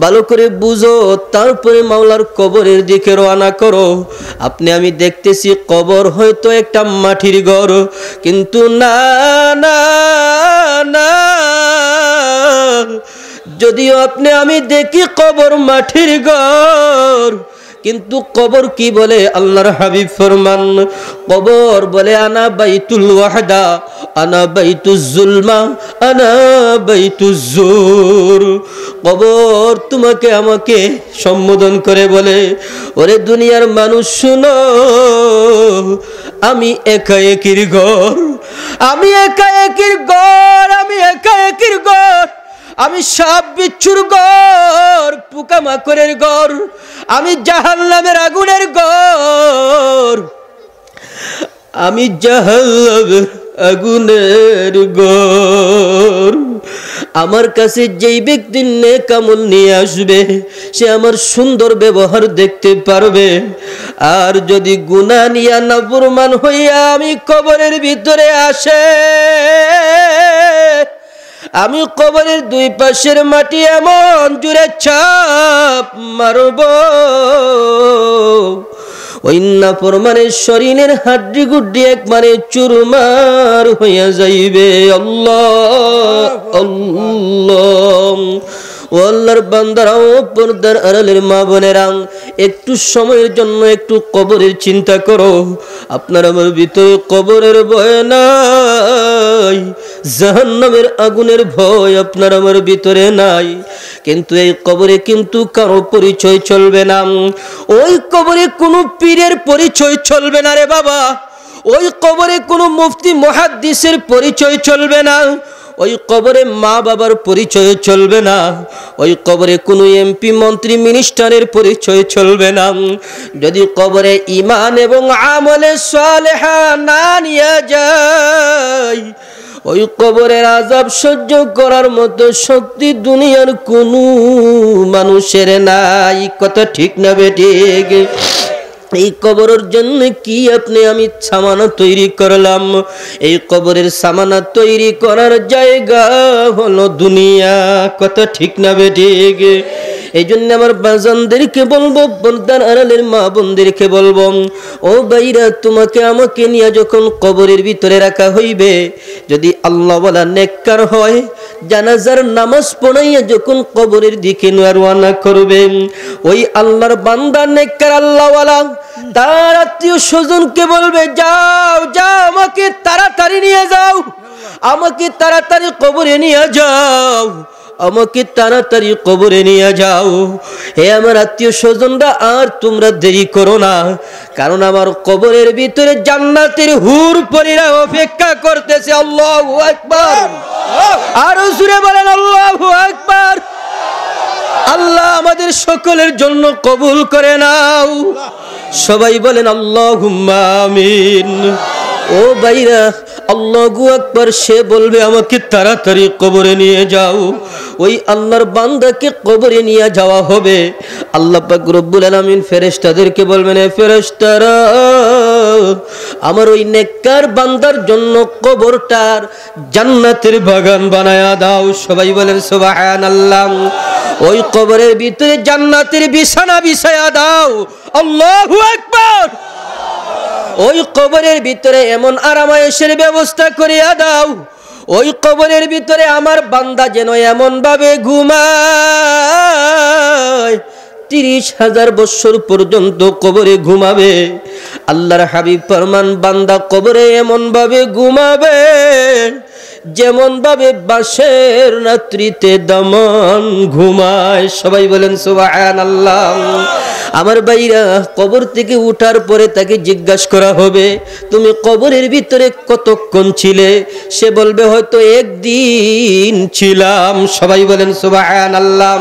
ভালো করে বুঝো তারপরে মাওলার কবরের দিকে রওনা করো আপনি আমি দেখতেছি কবর হয়তো একটা মাটির ঘর কিন্তু না না না যদিও আপনি আমি দেখি কবর মাটির ঘর কিন্তু কবর কি বলে আল্লাহর হাবিব ফরমান কবর বলে আনা বাইতুল ওয়াহদা আনা জুলমা আনা জোর কবর তোমাকে আমাকে সম্বোধন করে বলে ওরে দুনিয়ার মানুষ শুনো আমি একা একির ঘর আমি একা একির ঘর আমি একা একির ঘর আমি সব বিচ্ছুর গর পোকামাকড়ের গর আমি জাহাল নামের আগুনের গর আমি জাহাল্লামের আগুনের গর আমার কাছে যেই ব্যক্তি কামল নিয়ে আসবে সে আমার সুন্দর ব্যবহার দেখতে পারবে আর যদি গুণা নিয়া নাফরমান হইয়া আমি কবরের ভিতরে আসে আমি কবরের দুই পাশের মাটি এমন জুড়ে ছাপ মারব ওই নাফরমানের শরীরের হাড্ডি গুড্ডি একবারে চুরমার হইয়া যাইবে আল্লাহ আল্লাহ ও আল্লাহর বান্দারা ও পর্দার আড়ালের মা বোনেরা একটু সময়ের জন্য একটু কবরের চিন্তা করো আপনার আমার ভিতরে কবরের ভয় নাই জাহান্নামের আগুনের ভয় আপনার আমার ভিতরে নাই কিন্তু এই কবরে কিন্তু কারো পরিচয় চলবে না ওই কবরে কোনো পীরের পরিচয় চলবে না রে বাবা ওই কবরে কোনো মুফতি মহাদ্দিসের পরিচয় চলবে না ওই কবরে মা বাবার পরিচয় চলবে না ওই কবরে কোনো এমপি মন্ত্রী মিনিস্টারের পরিচয় চলবে না যদি কবরে ইমান এবং আমলে সালেহা না নিয়ে যায় ওই কবরের আজাব সহ্য করার মতো শক্তি দুনিয়ার কোনো মানুষের নাই কথা ঠিক না বেটে এই কবরের জন্য কি আপনি আমি সামানা তৈরি করলাম এই কবরের সামানা তৈরি করার জায়গা হলো দুনিয়া কথা ঠিক না বেটে এই জন্য আমার বাজানদেরকে বলবো বন্দার আড়ালের মা বোনদেরকে বলবো ও বাইরা তোমাকে আমাকে নিয়ে যখন কবরের ভিতরে রাখা হইবে যদি আল্লাহ বলা নেককার হয় জানাজার নামাজ পড়াইয়া যখন কবরের দিকে রওনা করবে ওই আল্লাহর বান্দা নেককার আল্লাহওয়ালা তার আত্মীয় স্বজনকে বলবে যাও যাও আমাকে তাড়াতাড়ি নিয়ে যাও আমাকে তাড়াতাড়ি কবরে নিয়ে যাও আমাকে তাড়াতাড়ি কবরে নিয়ে যাও হে আমার আত্মীয় স্বজনরা আর তোমরা দেরি করো না কারণ আমার কবরের ভিতরে জান্নাতের হুর পরিরা অপেক্ষা করতেছে আল্লাহ একবার আরো সুরে বলেন আল্লাহ একবার আল্লাহ আমাদের সকলের জন্য কবুল করে নাও সবাই বলেন আল্লাহ আমিন ও বাইরা আল্লাহু আকবার সে বলবে আমাকে তাড়াতাড়ি কবরে নিয়ে যাও ওই আল্লাহর বান্দাকে কবরে নিয়ে যাওয়া হবে আল্লাহ পাক রব্বুল আলামিন ফেরেশতাদেরকে বলবেন ফেরেশতারা আমার ওই নেককার বান্দার জন্য কবরটার জান্নাতের বাগান বানায়া দাও সবাই বলেন সুবহানাল্লাহ ওই কবরের ভিতরে জান্নাতের বিছানা বিছায়া দাও আল্লাহু আকবার ওই কবরের ভিতরে এমন আরামায়েশের ব্যবস্থা করিয়া দাও ওই কবরের ভিতরে আমার বান্দা যেন এমনভাবে ঘুমায় তিরিশ হাজার বছর পর্যন্ত কবরে ঘুমাবে আল্লাহর হাবিব ফরমান বান্দা কবরে এমনভাবে ঘুমাবে যেমন ভাবে বাসের রাত্রিতে দমন ঘুমায় সবাই বলেন সুবাহান আল্লাহ আমার বাইরা কবর থেকে উঠার পরে তাকে জিজ্ঞাসা করা হবে তুমি কবরের ভিতরে কতক্ষণ ছিলে সে বলবে হয়তো একদিন ছিলাম সবাই বলেন সুবাহান আল্লাহ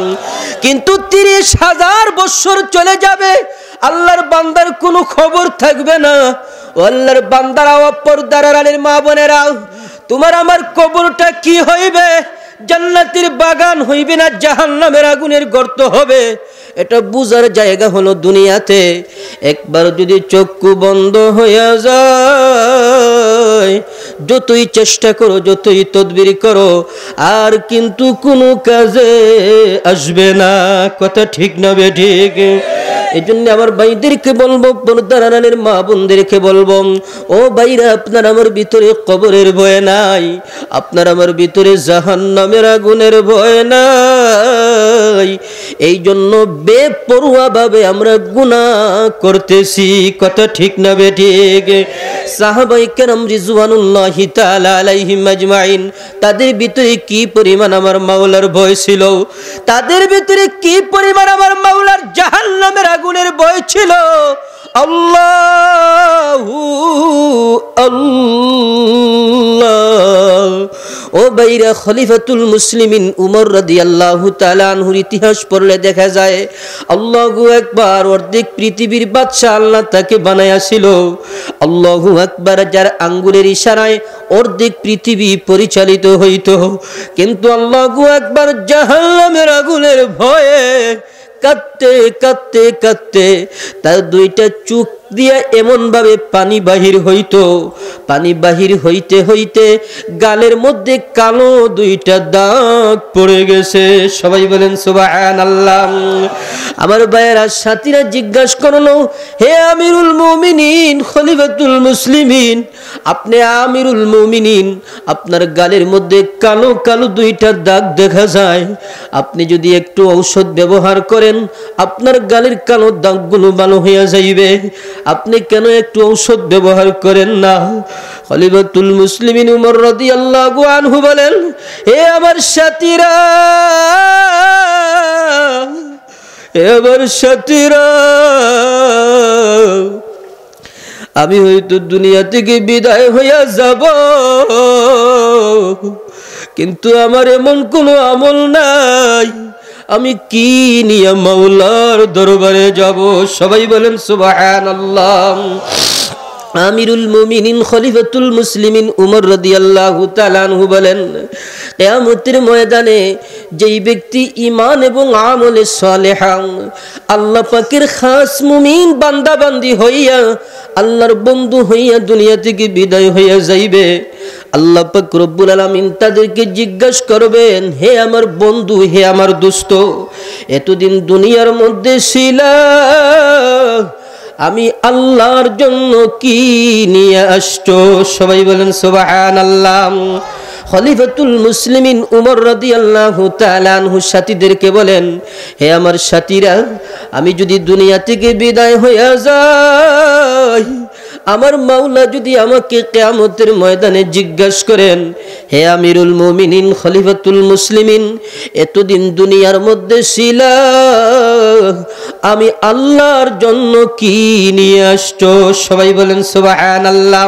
কিন্তু তিরিশ হাজার বৎসর চলে যাবে আল্লাহর বান্দার কোনো খবর থাকবে না আল্লাহর বান্দারাও অপর আলীর মা বোনেরা তোমার আমার কবরটা কি হইবে জান্নাতির বাগান হইবে না জাহান্নামের আগুনের গর্ত হবে এটা বুঝার জায়গা হলো দুনিয়াতে একবার যদি চক্ষু বন্ধ হইয়া যায় যতই চেষ্টা করো যতই তদবির করো আর কিন্তু কোনো কাজে আসবে না কথা ঠিক না বে ঠিক এজন্য আমার ভাইদেরকে বলবো পর্দারানের মা বোনদেরকে বলবো ও বাইরা আপনার আমার ভিতরে কবরের ভয় নাই আপনার আমার ভিতরে জাহান নামের আগুনের ভয় নাই এই জন্য বেপরুয়া ভাবে আমরা গুণা করতেছি কথা ঠিক না বে ঠিক সাহাবাই কেরাম রিজওয়ানুল্লাহ তাআলা আলাইহিম আজমাইন তাদের ভিতরে কি পরিমাণ আমার মাওলার ভয় ছিল তাদের ভিতরে কি পরিমাণ আমার মাওলার জাহান্নামের আগুনের ভয় ছিল আল্লাহ আল্লাহ ও বাইরা খলিফাতুল মুসলিমিন উমর রদি আল্লাহ তালানহুর ইতিহাস পড়লে দেখা যায় আল্লাহু একবার অর্ধেক পৃথিবীর বাদশাহ আল্লাহ তাকে বানাইয়াছিল আল্লাহু একবার যার আঙ্গুলের ইশারায় অর্ধেক পৃথিবী পরিচালিত হইত কিন্তু আল্লাহু একবার জাহাল্লামের আগুনের ভয়ে কাঁদতে কাঁদতে কাঁদতে তার দুইটা চোখ দিয়ে ভাবে পানি বাহির হইত পানি বাহির হইতে হইতে গালের মধ্যে কালো দুইটা দাগ পড়ে গেছে সবাই বলেন সুবাহান আল্লাহ আমার ভাইয়েরা সাথীরা জিজ্ঞাসা করল হে আমিরুল মুমিনিন খলিফাতুল মুসলিমিন আপনি আমিরুল মুমিনিন আপনার গালের মধ্যে কালো কালো দুইটা দাগ দেখা যায় আপনি যদি একটু ঔষধ ব্যবহার করেন আপনার গালের কালো দাগগুলো ভালো হয়ে যাইবে আপনি কেন একটু ঔষধ ব্যবহার করেন না খলিফাতুল মুসলিমিন উমর রাদিয়াল্লাহু আনহু বলেন এ আমার সাথীরা এ আমার সাথীরা আমি হয়তো দুনিয়া থেকে বিদায় হইয়া যাব কিন্তু আমার এমন কোনো আমল নাই আমি কি নিয়ে মৌলার দরবারে যাব সবাই বলেন সুবাহান আল্লাহ আমিরুল মুমিনিন খলিফাতুল মুসলিমিন উমর রদিয়াল্লাহু তালানহু বলেন কেয়ামতের ময়দানে যেই ব্যক্তি ইমান এবং আমলে সালেহাং আল্লাহ পাকের খাস মুমিন বান্দা বান্দি হইয়া আল্লাহর বন্ধু হইয়া দুনিয়া থেকে বিদায় হইয়া যাইবে আল্লাহ পাক রব্বুল আলমিন তাদেরকে জিজ্ঞাসা করবেন হে আমার বন্ধু হে আমার দোস্ত এতদিন দুনিয়ার মধ্যে ছিল আমি আল্লাহর জন্য কি নিয়ে আসছো সবাই বলেন সোবাহান আল্লাহ খলিফাতুল মুসলিমিন উমর রদি আল্লাহ তালানহু সাথীদেরকে বলেন হে আমার সাথীরা আমি যদি দুনিয়া থেকে বিদায় হইয়া যাই আমার মাওলা যদি আমাকে কেয়ামতের ময়দানে জিজ্ঞাসা করেন হে আমিরুল মুমিনিন খলিফাতুল মুসলিমিন এতদিন দুনিয়ার মধ্যে শিলা আমি আল্লাহর জন্য কি নিয়ে আসছো সবাই বলেন সুবাহান আল্লাহ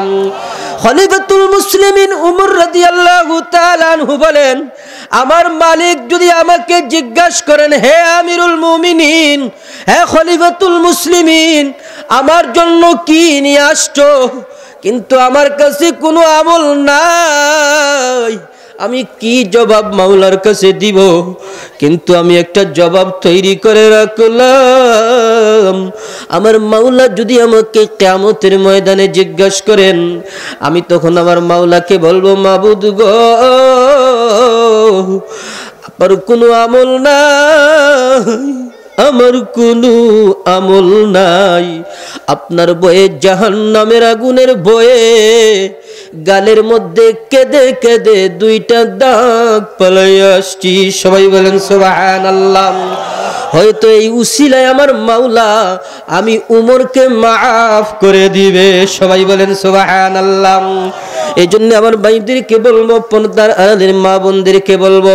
খলিফাতুল মুসলিমিন উমর রাদিয়াল্লাহু তাআলা আনহু বলেন আমার মালিক যদি আমাকে জিজ্ঞাসা করেন হে আমিরুল মুমিনিন হে খলিফাতুল মুসলিমিন আমার জন্য কি নিয়ে আসছো কিন্তু আমার কাছে কোনো আমল নাই আমি কি জবাব মাওলার কাছে দিব কিন্তু আমি একটা জবাব তৈরি করে রাখলাম আমার মাওলা যদি আমাকে কেমতের ময়দানে জিজ্ঞাস করেন আমি তখন আমার মাওলাকে বলবো মাবুদ গ কোনো আমল না আমার কোনো আমল নাই আপনার বয়ে জাহান নামের আগুনের বয়ে গালের মধ্যে কেঁদে কেঁদে দুইটা দাগ পালাই আসছি সবাই বলেন সবাই আল্লাহ হয়তো এই উসিলায় আমার মাওলা আমি উমরকে মাফ করে দিবে সবাই বলেন সোহান আল্লাহ এই জন্য আমার ভাইদেরকে বলবো পর্দার আলাদের মা বোনদেরকে বলবো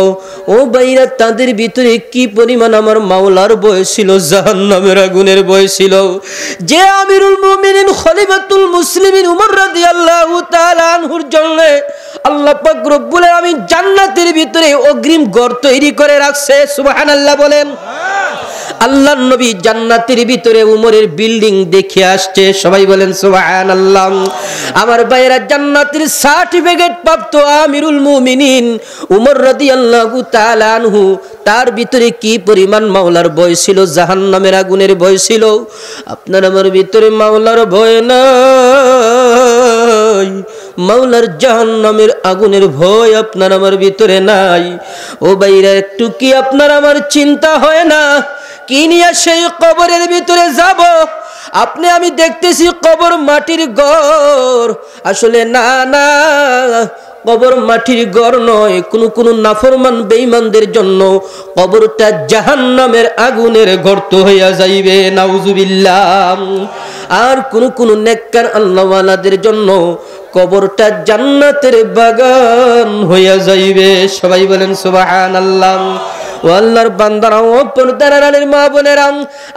ও বাইরা তাদের ভিতরে কি পরিমাণ আমার মাওলার বয়স ছিল নামের আগুনের বয়স ছিল যে আমিরুল মুমিনিন খলিফাতুল মুসলিমিন উমর রাজি আল্লাহ আনহুর জন্য আল্লাহ পাক বলে আমি জান্নাতের ভিতরে অগ্রিম ঘর তৈরি করে রাখছে আল্লাহ বলেন আল্লাহ নবী জান্নাতের ভিতরে উমরের বিল্ডিং দেখে আসছে সবাই বলেন সোহান আল্লাহ আমার বাইরা জান্নাতের সার্টিফিকেট প্রাপ্ত আমিরুল মুমিনিন উমর রদি আল্লাহ তালানহু তার ভিতরে কি পরিমাণ মাওলার বয় ছিল জাহান নামের আগুনের বয় ছিল আপনার আমার ভিতরে মাওলার ভয় না মাওলার জাহান্নামের আগুনের ভয় আপনার আমার ভিতরে নাই ও বাইরা একটু কি আপনার আমার চিন্তা হয় না কি নিয়ে সেই কবরের ভিতরে যাব আপনি আমি দেখতেছি কবর মাটির গড় আসলে না না কবর মাটির গড় নয় কোনো কোনো নাফরমান বেইমানদের জন্য কবরটা জাহান নামের আগুনের গর্ত হইয়া যাইবে নাউজুবিল্লাম আর কোনো কোনো নেককার আল্লাহওয়ালাদের জন্য কবরটা জান্নাতের বাগান হইয়া যাইবে সবাই বলেন সুবাহান আল্লাহ ও আল্লাহর বান্দারা ও রানীর মা বোনেরা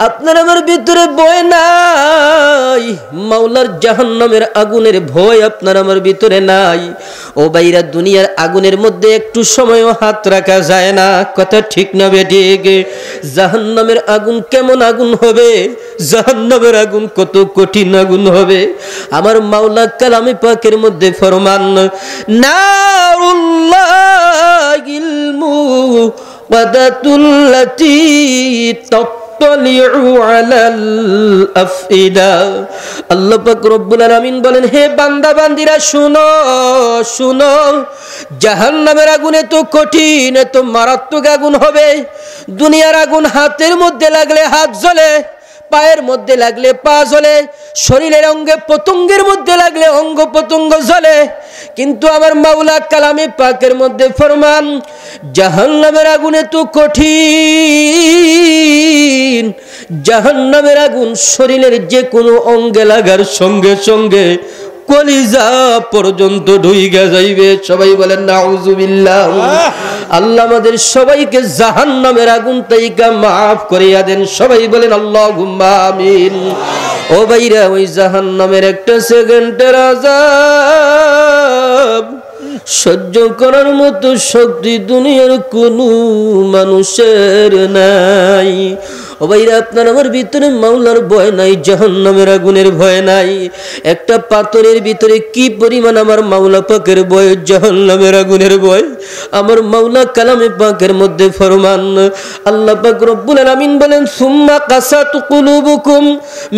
আপনার আমার ভিতরে বয় নাই মাওলার জাহান্নামের আগুনের ভয় আপনার আমার ভিতরে নাই ও বাইরা দুনিয়ার আগুনের মধ্যে একটু সময়ও হাত রাখা যায় না কথা ঠিক না গে জাহান্নামের আগুন কেমন আগুন হবে জাহান্নামের আগুন কত কঠিন আগুন হবে আমার মাওলা কালামি পাকের মধ্যে ফরমান না العقدة التي تطلع على الأفئدة আল্লাহ পাক রব্বুল আলামিন বলেন হে বান্দা বান্দিরা শুনো শুনো জাহান্নামের আগুনে তো কঠিন তো মারাত্মক আগুন হবে দুনিয়ার আগুন হাতের মধ্যে লাগলে হাত জ্বলে পায়ের মধ্যে লাগলে পা জ্বলে শরীরের অঙ্গে পতঙ্গের মধ্যে লাগলে অঙ্গ পতঙ্গ জ্বলে কিন্তু আমার মাওলা কালামে পাকের মধ্যে ফরমান জাহান্নামের আগুনে তো কঠিন জাহান্নামের আগুন শরীরের যে কোনো অঙ্গে লাগার সঙ্গে সঙ্গে কলিজা পর্যন্ত ঢুইগা যাইবে সবাই বলেন নাউজুবিল্লাহ আল্লাহ আমাদের সবাইকে জাহান নামের আগুন তাইকা মাফ করিয়া দেন সবাই বলেন আল্লাহ আমিন ও ভাইরা ওই জাহান নামের একটা সেকেন্ডের রাজা সহ্য করার মতো শক্তি দুনিয়ার কোনো মানুষের নাই ও আপনার আমার ভিতরে মাওলার ভয় নাই জাহান্নামের আগুনের ভয় নাই একটা পাথরের ভিতরে কি পরিমাণ আমার মাওলা পাকের ভয় জাহান্নামের আগুনের ভয় আমার মাওলা কালামে পাকের মধ্যে ফরমান আল্লাহ পাক রব্বুল আলামিন বলেন সুম্মা কাসাত কুলুবুকুম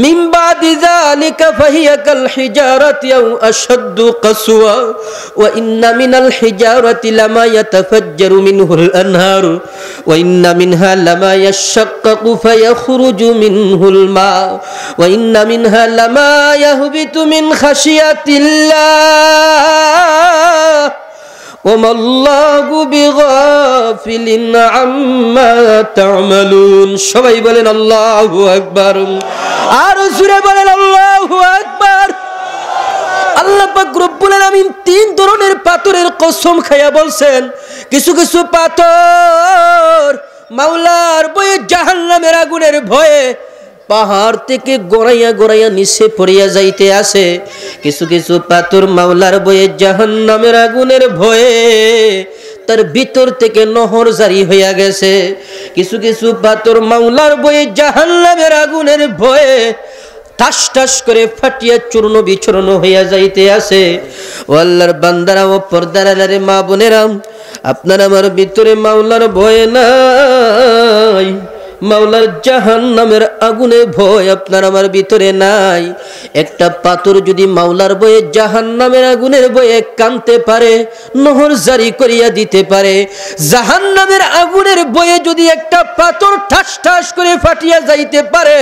মিন বাদি যালিকা ফাহিয়া কাল হিজারাতি আও আশাদ্দু কাসওয়া ওয়া ইন্না মিনাল হিজারাতি লামা ইয়াতাফাজ্জারু মিনহুল আনহার ওয়া ইন্না মিনহা লামা ইয়াশাক্কাকু فيخرج منه الماء وإن منها لما يهبط من خشية الله وما الله بغافل عما تعملون شبعي بلن الله أكبر آرسول بلن الله أكبر আল্লাহ পাক রব্বুল আলামিন তিন ধরনের পাথরের কসম খায়া বলছেন কিছু কিছু পাথর মাওলার বয়ে জাহান্নামের আগুনের ভয়ে পাহাড় থেকে গড়াইয়া গড়াইয়া নিচে পড়িয়া যাইতে আসে কিছু কিছু পাথর মাওলার বয়ে জাহান্নামের আগুনের ভয়ে তার ভিতর থেকে নহর জারি হইয়া গেছে কিছু কিছু পাথর মাওলার বয়ে জাহান্নামের আগুনের ভয়ে ঠাস ঠাস করে ফাটিয়া চূর্ণ বিচূর্ণ হইয়া যাইতে আছে ও আল্লাহর বান্দারা ও পর্দারালারে মা বোনেরাম আপনার আমার ভিতরে মাওলার ভয় নাই মাওলার জাহান নামের আগুনে ভয় আপনার আমার ভিতরে নাই একটা পাথর যদি মাওলার বয়ে জাহান নামের আগুনের বয়ে কানতে পারে নহর জারি করিয়া দিতে পারে জাহান নামের আগুনের বয়ে যদি একটা পাথর ঠাস ঠাস করে ফাটিয়া যাইতে পারে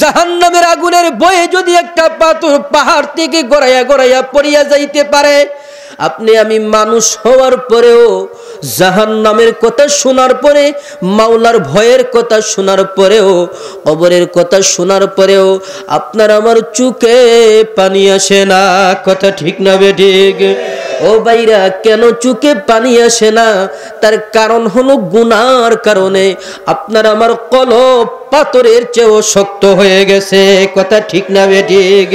জাহান নামের আগুনের বয়ে যদি একটা পাথর পাহাড় থেকে গড়াইয়া গড়াইয়া পড়িয়া যাইতে পারে আপনি আমি মানুষ হওয়ার পরেও জাহান নামের কথা শোনার পরে মাওলার ভয়ের কথা শোনার পরেও কবরের কথা শোনার পরেও আপনার আমার চুকে পানি আসে না কথা ঠিক না বেঠিক ও বাইরা কেন চুকে পানি আসে না তার কারণ হলো গুনার কারণে আপনার আমার কল পাথরের চেয়েও শক্ত হয়ে গেছে কথা ঠিক না বেঠিক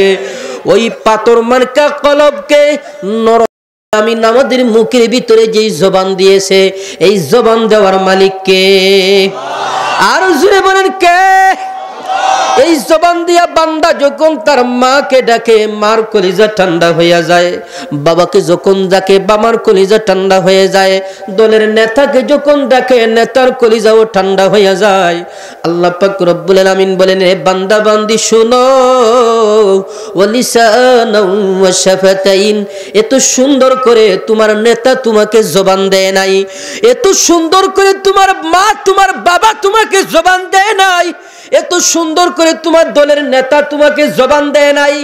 ওই পাথর মার্কা কলবকে নর আমি আমাদের মুখের ভিতরে যেই জবান দিয়েছে এই জবান দেওয়ার মালিককে আর জুড়ে বলেন কে এই জবান দিয়া বান্দা যখন তার মাকে ডাকে মার কলিজা ঠান্ডা হইয়া যায় বাবাকে যখন ডাকে বাবার কলিজা ঠান্ডা হয়ে যায় দলের নেতাকে যখন ডাকে নেতার কলিজাও ঠান্ডা হইয়া যায় আল্লাহ পাক রব্বুল আলামিন বলেন হে বান্দা বান্দি শুনো ওয়ালিসানাউ এত সুন্দর করে তোমার নেতা তোমাকে জবান দেয় নাই এত সুন্দর করে তোমার মা তোমার বাবা তোমাকে জবান দেয় নাই এত সুন্দর করে তোমার দলের নেতা তোমাকে জবান দেয় নাই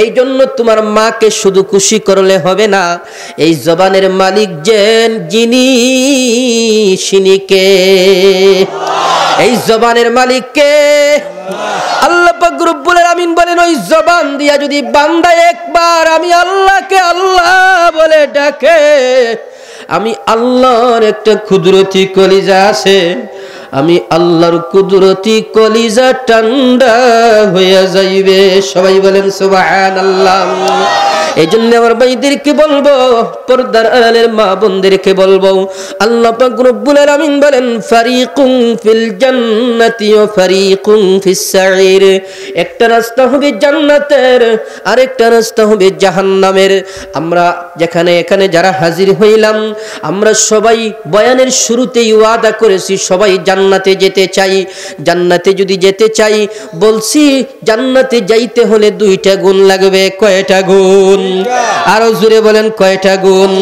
এই জন্য তোমার মাকে শুধু খুশি করলে হবে না এই জবানের মালিক যেন যিনি সিনিকে এই জবানের মালিককে আল্লাহ রব্বুল আমিন বলেন ওই জবান দিয়া যদি বান্দা একবার আমি আল্লাহকে আল্লাহ বলে ডাকে আমি আল্লাহর একটা ক্ষুদ্রতি কলিজা আছে আমি আল্লাহর কুদরতি কলিজা ঠান্ডা হইয়া যাইবে সবাই বলেন সুবাহান আল্লাহ এই জন্য আমার ভাইদেরকে বলবো পর্দার আড়ালের মা বোনদেরকে বলবো আল্লাহ পাক রব্বুল আলামিন বলেন ফারিকুম ফিল জান্নাতি ও ফারিকুম ফিস সাইর একটা রাস্তা হবে জান্নাতের আরেকটা রাস্তা হবে জাহান্নামের আমরা যেখানে এখানে যারা হাজির হইলাম আমরা সবাই বয়ানের শুরুতেই ওয়াদা করেছি সবাই জান্নাতে যেতে চাই জান্নাতে যদি যেতে চাই বলছি জান্নাতে যাইতে হলে দুইটা গুণ লাগবে কয়টা গুণ আরো জুড়ে বলেন কয়টা গুণ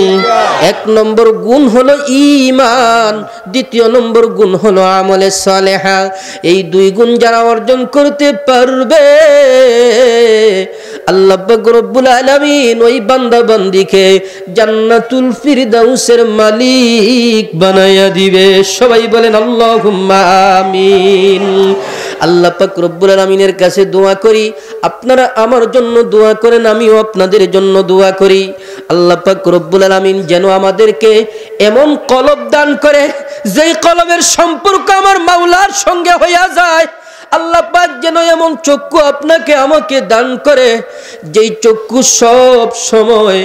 এক নম্বর গুণ হলো ইমান দ্বিতীয় নম্বর গুণ হলো আমলে সালেহা এই দুই গুণ যারা অর্জন করতে পারবে আল্লাহ রব্বুল আলমিন ওই বান্দা জান্নাতুল ফিরদাউসের মালিক বানায়া দিবে সবাই বলেন আল্লাহুম্মা আমিন আল্লাহ পাক রব্বুল আলামিনের কাছে দোয়া করি আপনারা আমার জন্য দোয়া করেন আমিও আপনাদের জন্য দোয়া করি আল্লাহ পাক রব্বুল আলামিন যেন আমাদেরকে এমন কলব দান করে যেই কলবের সম্পর্ক আমার মাওলার সঙ্গে হইয়া যায় আল্লাহ পাক যেন এমন চক্ষু আপনাকে আমাকে দান করে যেই চক্ষু সব সময়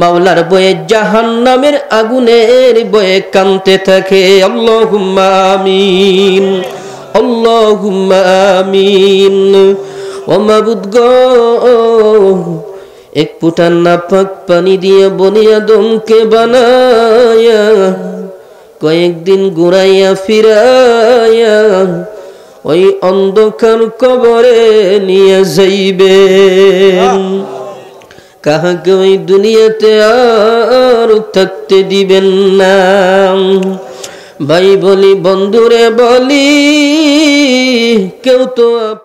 মাওলার বয়ে জাহান নামের আগুনের বয়ে কানতে থাকে আল্লাহুম্মা আমিন আল্লাহুম্মা আমিন ও মাবুদ গো এক ফুটা নাপাক পানি দিয়ে বনিয়া দমকে বানায়া কয়েকদিন ঘুরাইয়া ফিরায়া ওই অন্ধকার কবরে নিয়ে যাইবে কাহাকে ওই দুনিয়াতে আর থাকতে দিবেন না ভাই বলি বন্ধুরে বলি কেউ তো